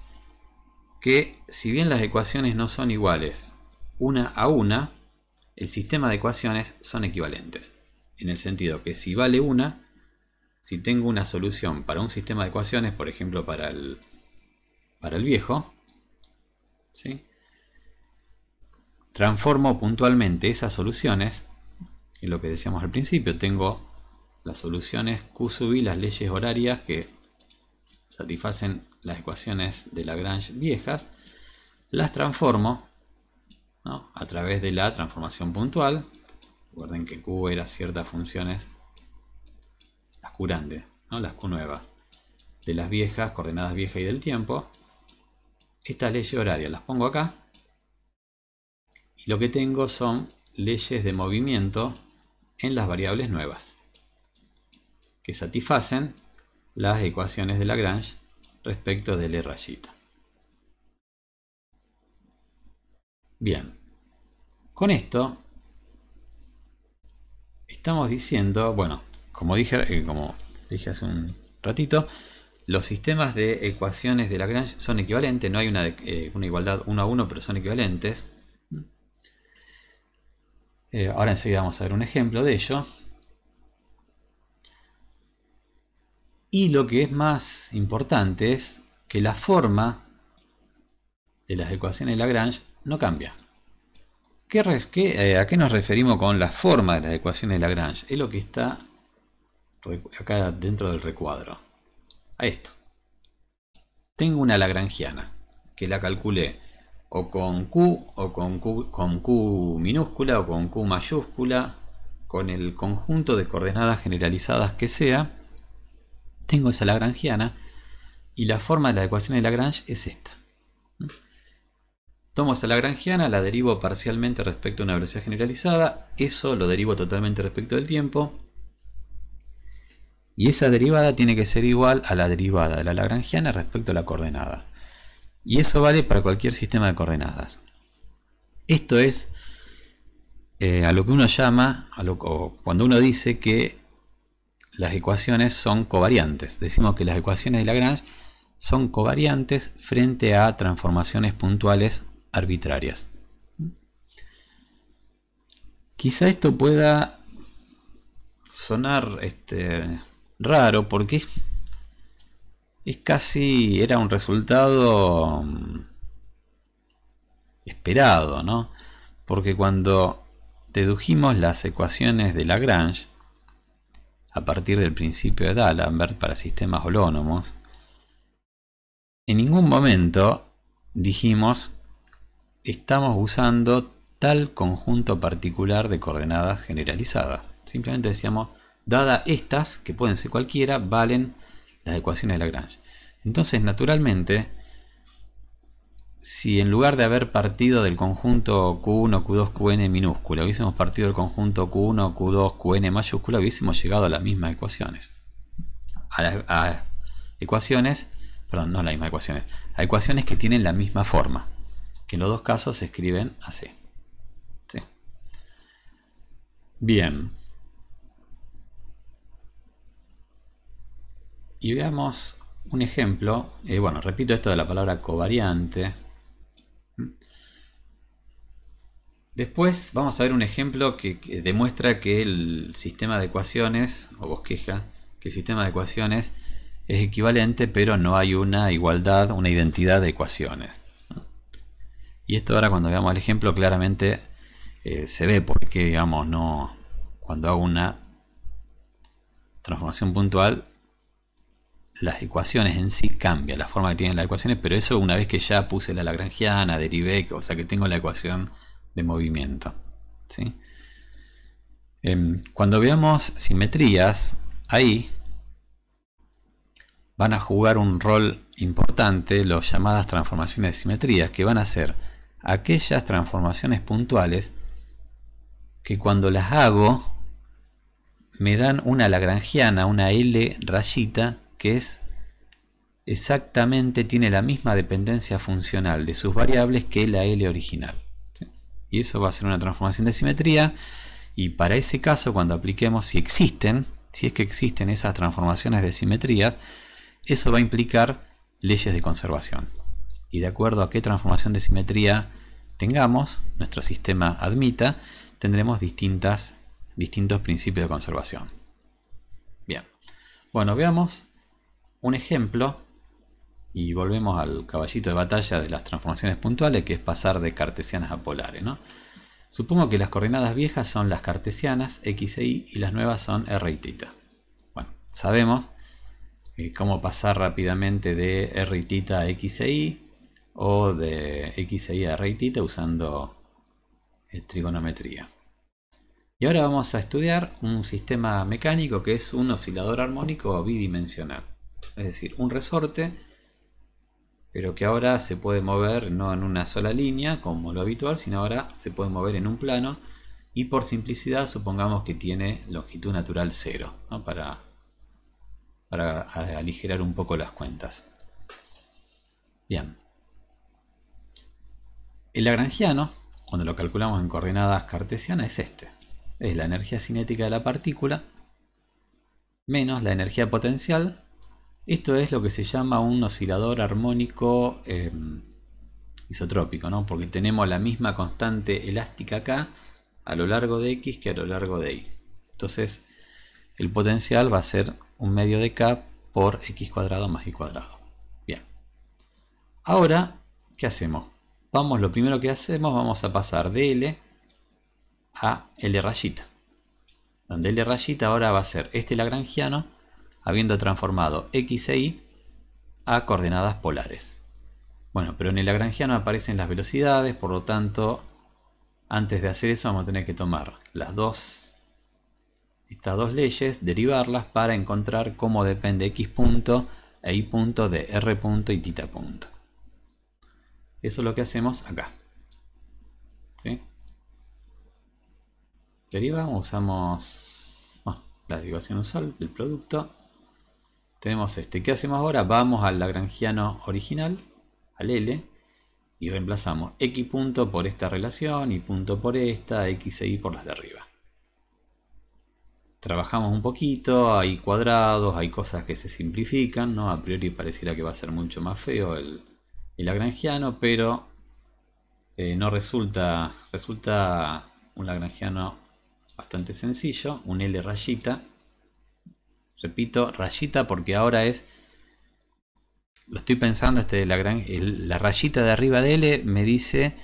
Que si bien las ecuaciones no son iguales una a una, el sistema de ecuaciones son equivalentes. En el sentido que si vale una, si tengo una solución para un sistema de ecuaciones, por ejemplo para el, para el viejo, ¿sí? transformo puntualmente esas soluciones, y lo que decíamos al principio, tengo las soluciones Q sub i, las leyes horarias que satisfacen las ecuaciones de Lagrange viejas, las transformo a través de la transformación puntual. Recuerden que Q era ciertas funciones, las Q las Q nuevas, de las viejas, coordenadas viejas y del tiempo. Estas leyes horarias las pongo acá. Y lo que tengo son leyes de movimiento en las variables nuevas que satisfacen las ecuaciones de Lagrange respecto de L e rayita. Bien, con esto estamos diciendo, bueno, como dije, eh, como dije hace un ratito, los sistemas de ecuaciones de Lagrange son equivalentes, no hay una, eh, una igualdad uno a uno, pero son equivalentes. Eh, ahora enseguida vamos a ver un ejemplo de ello. Y lo que es más importante es que la forma de las ecuaciones de Lagrange no cambia. Eh, ¿A qué nos referimos con la forma de las ecuaciones de Lagrange? Es lo que está acá dentro del recuadro. A esto. Tengo una lagrangiana que la calculé o con Q o con Q minúscula o con Q mayúscula con el conjunto de coordenadas generalizadas que sea tengo esa lagrangiana y la forma de la ecuación de Lagrange es esta. Tomo esa lagrangiana, la derivo parcialmente respecto a una velocidad generalizada, eso lo derivo totalmente respecto del tiempo, y esa derivada tiene que ser igual a la derivada de la lagrangiana respecto a la coordenada. Y eso vale para cualquier sistema de coordenadas. Esto es eh, a lo que uno llama, a lo, cuando uno dice que las ecuaciones son covariantes. Decimos que las ecuaciones de Lagrange son covariantes frente a transformaciones puntuales arbitrarias. Quizá esto pueda sonar este, raro porque es casi, era un resultado mm, esperado, ¿no? Porque cuando dedujimos las ecuaciones de Lagrange, a partir del principio de D'Alembert para sistemas holónomos, en ningún momento dijimos estamos usando tal conjunto particular de coordenadas generalizadas. Simplemente decíamos, dada estas, que pueden ser cualquiera, valen las ecuaciones de Lagrange. Entonces, naturalmente, si en lugar de haber partido del conjunto Q1, Q2, Qn minúscula, hubiésemos partido del conjunto Q1, Q2, Qn mayúscula, hubiésemos llegado a las mismas ecuaciones. A, ecuaciones, perdón, no las mismas ecuaciones, a ecuaciones que tienen la misma forma, que en los dos casos se escriben así. Bien. Y veamos un ejemplo, eh, bueno, repito esto de la palabra covariante, Después vamos a ver un ejemplo que, demuestra que el sistema de ecuaciones, o bosqueja, que el sistema de ecuaciones es equivalente, pero no hay una igualdad, una identidad de ecuaciones. Y esto ahora cuando veamos el ejemplo claramente eh, se ve porque, digamos, no cuando hago una transformación puntual, las ecuaciones en sí cambian, la forma que tienen las ecuaciones, pero eso una vez que ya puse la lagrangiana, derivé, o sea que tengo la ecuación de movimiento. Em, cuando veamos simetrías, ahí van a jugar un rol importante las llamadas transformaciones de simetrías, que van a ser aquellas transformaciones puntuales que cuando las hago me dan una lagrangiana, una L rayita, que es exactamente tiene la misma dependencia funcional de sus variables que la L original. Y eso va a ser una transformación de simetría. Y para ese caso, cuando apliquemos, si existen, si es que existen esas transformaciones de simetrías, eso va a implicar leyes de conservación. Y de acuerdo a qué transformación de simetría tengamos, nuestro sistema admita, tendremos distintas, distintos principios de conservación. Bien, bueno, veamos un ejemplo y volvemos al caballito de batalla de las transformaciones puntuales, que es pasar de cartesianas a polares. Supongo que las coordenadas viejas son las cartesianas x e y y las nuevas son r y tita. Bueno, sabemos eh, cómo pasar rápidamente de r y tita a x e y o de x e y a r y tita usando eh, trigonometría. Y ahora vamos a estudiar un sistema mecánico que es un oscilador armónico bidimensional. Es decir, un resorte pero que ahora se puede mover no en una sola línea, como lo habitual, sino ahora se puede mover en un plano y por simplicidad supongamos que tiene longitud natural cero, para, para aligerar un poco las cuentas. Bien. El lagrangiano, cuando lo calculamos en coordenadas cartesianas, es este. Es la energía cinética de la partícula menos la energía potencial esto es lo que se llama un oscilador armónico eh, isotrópico, ¿no? porque tenemos la misma constante elástica acá a lo largo de x que a lo largo de y. Entonces el potencial va a ser un medio de k por x cuadrado más y cuadrado. Bien. Ahora, ¿qué hacemos? Vamos, lo primero que hacemos, vamos a pasar de L a L rayita. Donde L rayita ahora va a ser este lagrangiano habiendo transformado x e y a coordenadas polares. Bueno, pero en el lagrangiano aparecen las velocidades, por lo tanto, antes de hacer eso vamos a tener que tomar las dos, estas dos leyes, derivarlas para encontrar cómo depende x punto e y punto de r punto y tita punto. Eso es lo que hacemos acá. ¿Sí? Deriva, usamos ah, la derivación usual del producto tenemos este. ¿Qué hacemos ahora? Vamos al lagrangiano original, al L, y reemplazamos x punto por esta relación, y punto por esta, x e y por las de arriba. Trabajamos un poquito, hay cuadrados, hay cosas que se simplifican, ¿no? A priori pareciera que va a ser mucho más feo el, el lagrangiano, pero eh, no resulta, resulta un lagrangiano bastante sencillo, un L rayita, Repito, rayita porque ahora es... Lo estoy pensando, este la, la rayita de arriba de L me dice,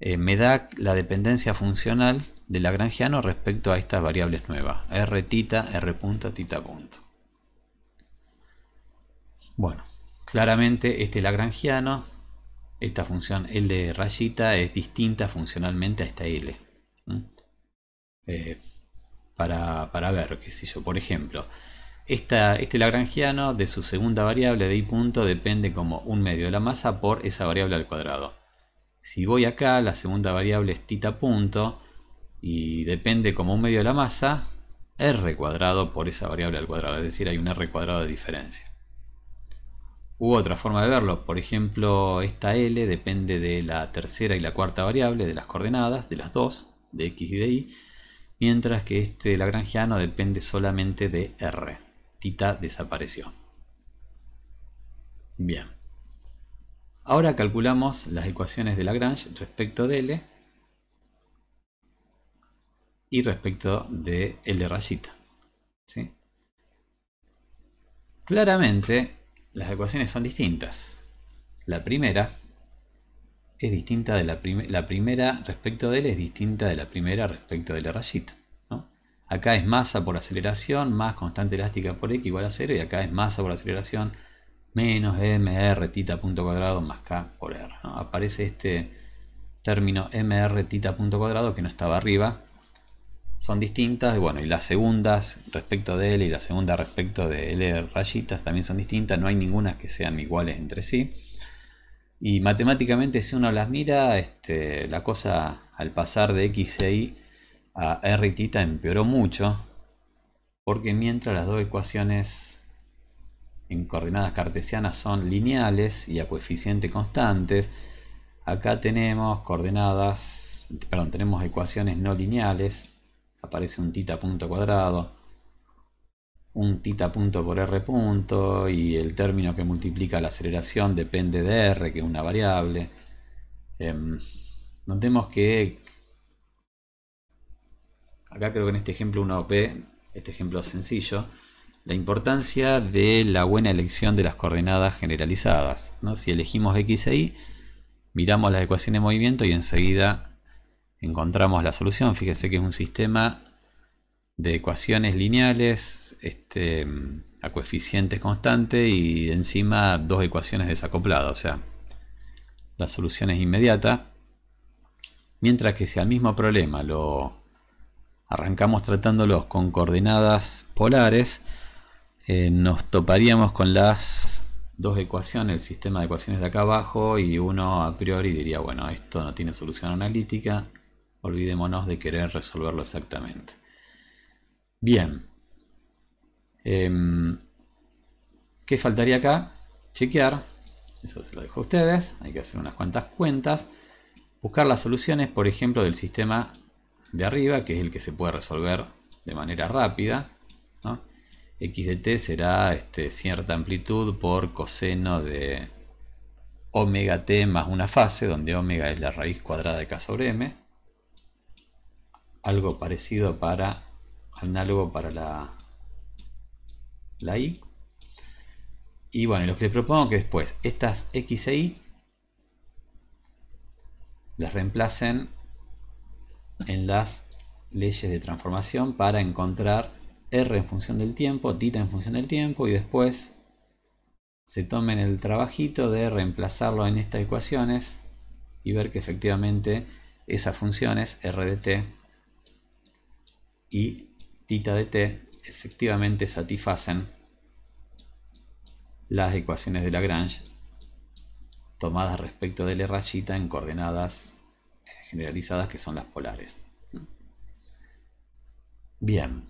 eh, me da la dependencia funcional del Lagrangiano respecto a estas variables nuevas. R tita, R punto, tita punto. Bueno, claramente este Lagrangiano, esta función L de rayita es distinta funcionalmente a esta L. Eh, para, para ver, qué sé yo, por ejemplo, este lagrangiano de su segunda variable de y punto depende como un medio de la masa por esa variable al cuadrado. Si voy acá, la segunda variable es tita punto y depende como un medio de la masa r cuadrado por esa variable al cuadrado, es decir, hay un r cuadrado de diferencia. Hubo otra forma de verlo, por ejemplo, esta L depende de la tercera y la cuarta variable, de las coordenadas, de las dos, de x y de y, mientras que este lagrangiano depende solamente de r desapareció. Bien. Ahora calculamos las ecuaciones de Lagrange respecto de L y respecto de L rayita. Claramente las ecuaciones son distintas. La primera es distinta de la, la primera respecto de L es distinta de la primera respecto de L rayita. Acá es masa por aceleración más constante elástica por x igual a 0 y acá es masa por aceleración menos mr tita punto cuadrado más k por r. Aparece este término mr tita punto cuadrado que no estaba arriba. Son distintas, y bueno, y las segundas respecto de L y la segunda respecto de L rayitas también son distintas, no hay ninguna que sean iguales entre sí. Y matemáticamente si uno las mira, este, la cosa al pasar de x a e y a R y tita empeoró mucho porque mientras las dos ecuaciones en coordenadas cartesianas son lineales y a coeficiente constantes, acá tenemos coordenadas, perdón, tenemos ecuaciones no lineales, aparece un tita punto cuadrado, un tita punto por r punto y el término que multiplica la aceleración depende de r, que es una variable. Em, notemos que acá creo que en este ejemplo 1P, este ejemplo sencillo, la importancia de la buena elección de las coordenadas generalizadas. ¿no? Si elegimos X e Y, miramos las ecuaciones de movimiento y enseguida encontramos la solución. Fíjense que es un sistema de ecuaciones lineales este, a coeficiente constante y encima dos ecuaciones desacopladas. O sea, la solución es inmediata. Mientras que si al mismo problema lo arrancamos tratándolos con coordenadas polares, eh, nos toparíamos con las dos ecuaciones, el sistema de ecuaciones de acá abajo y uno a priori diría, bueno, esto no tiene solución analítica, olvidémonos de querer resolverlo exactamente. Bien. Em, ¿Qué faltaría acá? Chequear. Eso se lo dejo a ustedes. Hay que hacer unas cuantas cuentas. Buscar las soluciones, por ejemplo, del sistema de arriba, que es el que se puede resolver de manera rápida. x de t será este, cierta amplitud por coseno de omega t más una fase, donde omega es la raíz cuadrada de k sobre m. Algo parecido para, análogo para la, la i. Y bueno, lo que les propongo que después estas x e y las reemplacen en las leyes de transformación para encontrar R en función del tiempo, tita en función del tiempo y después se tomen el trabajito de reemplazarlo en estas ecuaciones y ver que efectivamente esas funciones R de t y tita de t efectivamente satisfacen las ecuaciones de Lagrange tomadas respecto de la rayita en coordenadas generalizadas que son las polares. Bien.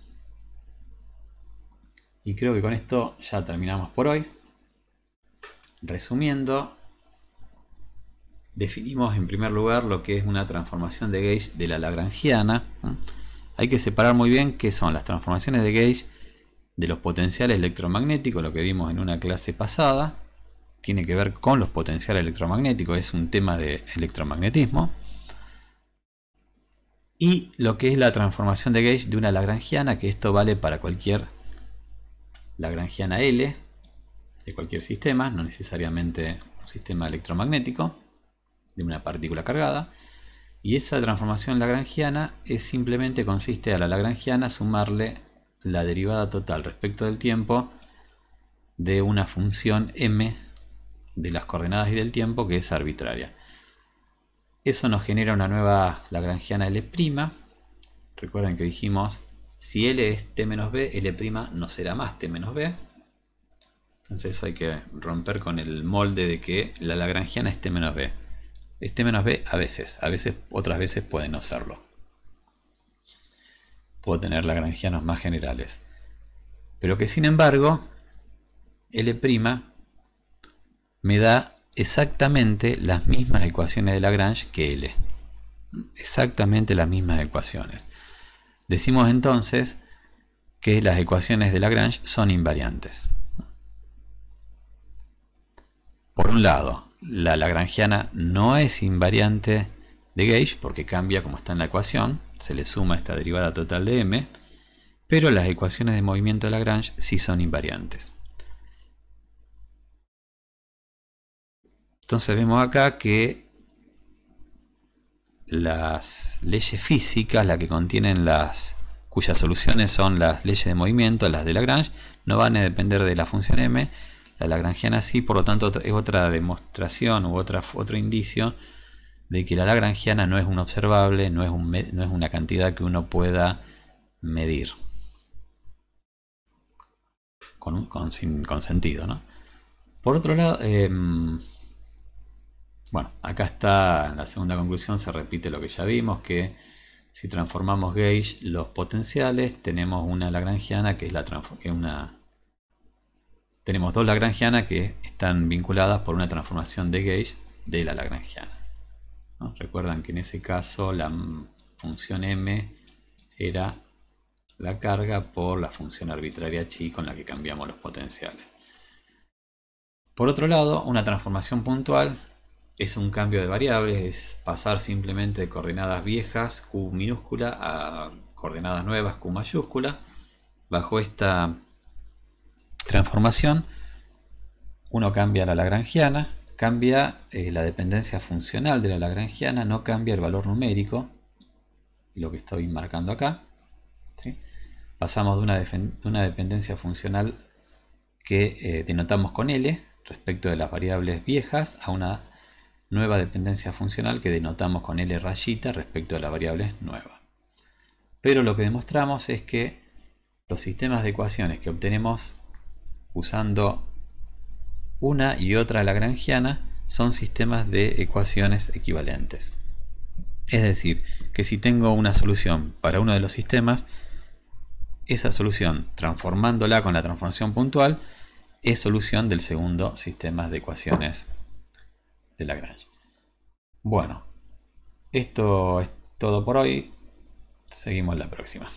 Y creo que con esto ya terminamos por hoy. Resumiendo, definimos en primer lugar lo que es una transformación de gauge de la lagrangiana. Hay que separar muy bien qué son las transformaciones de gauge de los potenciales electromagnéticos, lo que vimos en una clase pasada, tiene que ver con los potenciales electromagnéticos, es un tema de electromagnetismo y lo que es la transformación de gauge de una lagrangiana, que esto vale para cualquier lagrangiana L de cualquier sistema, no necesariamente un sistema electromagnético, de una partícula cargada. Y esa transformación lagrangiana es simplemente consiste a la lagrangiana sumarle la derivada total respecto del tiempo de una función m de las coordenadas y del tiempo que es arbitraria. Eso nos genera una nueva lagrangiana L'. Recuerden que dijimos, si L es T menos B, L' no será más T menos B. Entonces eso hay que romper con el molde de que la lagrangiana es T menos B. Es T menos B a veces, a veces, otras veces pueden no serlo. Puedo tener lagrangianos más generales. Pero que sin embargo, L' me da exactamente las mismas ecuaciones de Lagrange que L. Exactamente las mismas ecuaciones. Decimos entonces que las ecuaciones de Lagrange son invariantes. Por un lado, la lagrangiana no es invariante de Gauge porque cambia como está en la ecuación, se le suma esta derivada total de m, pero las ecuaciones de movimiento de Lagrange sí son invariantes. Entonces vemos acá que las leyes físicas, las que contienen las cuyas soluciones son las leyes de movimiento, las de Lagrange, no van a depender de la función m, la lagrangiana sí, por lo tanto es otra demostración u otra, otro indicio de que la lagrangiana no es un observable, no es, un, no es una cantidad que uno pueda medir. Con, sin, sentido, ¿no? Por otro lado, em, bueno, acá está la segunda conclusión, se repite lo que ya vimos, que si transformamos gauge los potenciales, tenemos una lagrangiana que es la transforma una tenemos dos lagrangianas que están vinculadas por una transformación de gauge de la lagrangiana. Recuerdan que en ese caso la función m era la carga por la función arbitraria chi con la que cambiamos los potenciales. Por otro lado, una transformación puntual es un cambio de variables, es pasar simplemente de coordenadas viejas, Q minúscula, a coordenadas nuevas, Q mayúscula. Bajo esta transformación, uno cambia la lagrangiana, cambia eh, la dependencia funcional de la lagrangiana, no cambia el valor numérico, lo que estoy marcando acá. Pasamos de una, una, dependencia funcional que eh, denotamos con L respecto de las variables viejas a una nueva dependencia funcional que denotamos con L rayita respecto a la variable nueva. Pero lo que demostramos es que los sistemas de ecuaciones que obtenemos usando una y otra lagrangiana son sistemas de ecuaciones equivalentes. Es decir, que si tengo una solución para uno de los sistemas, esa solución transformándola con la transformación puntual es solución del segundo sistema de ecuaciones de la granja. Bueno, esto es todo por hoy. Seguimos la próxima.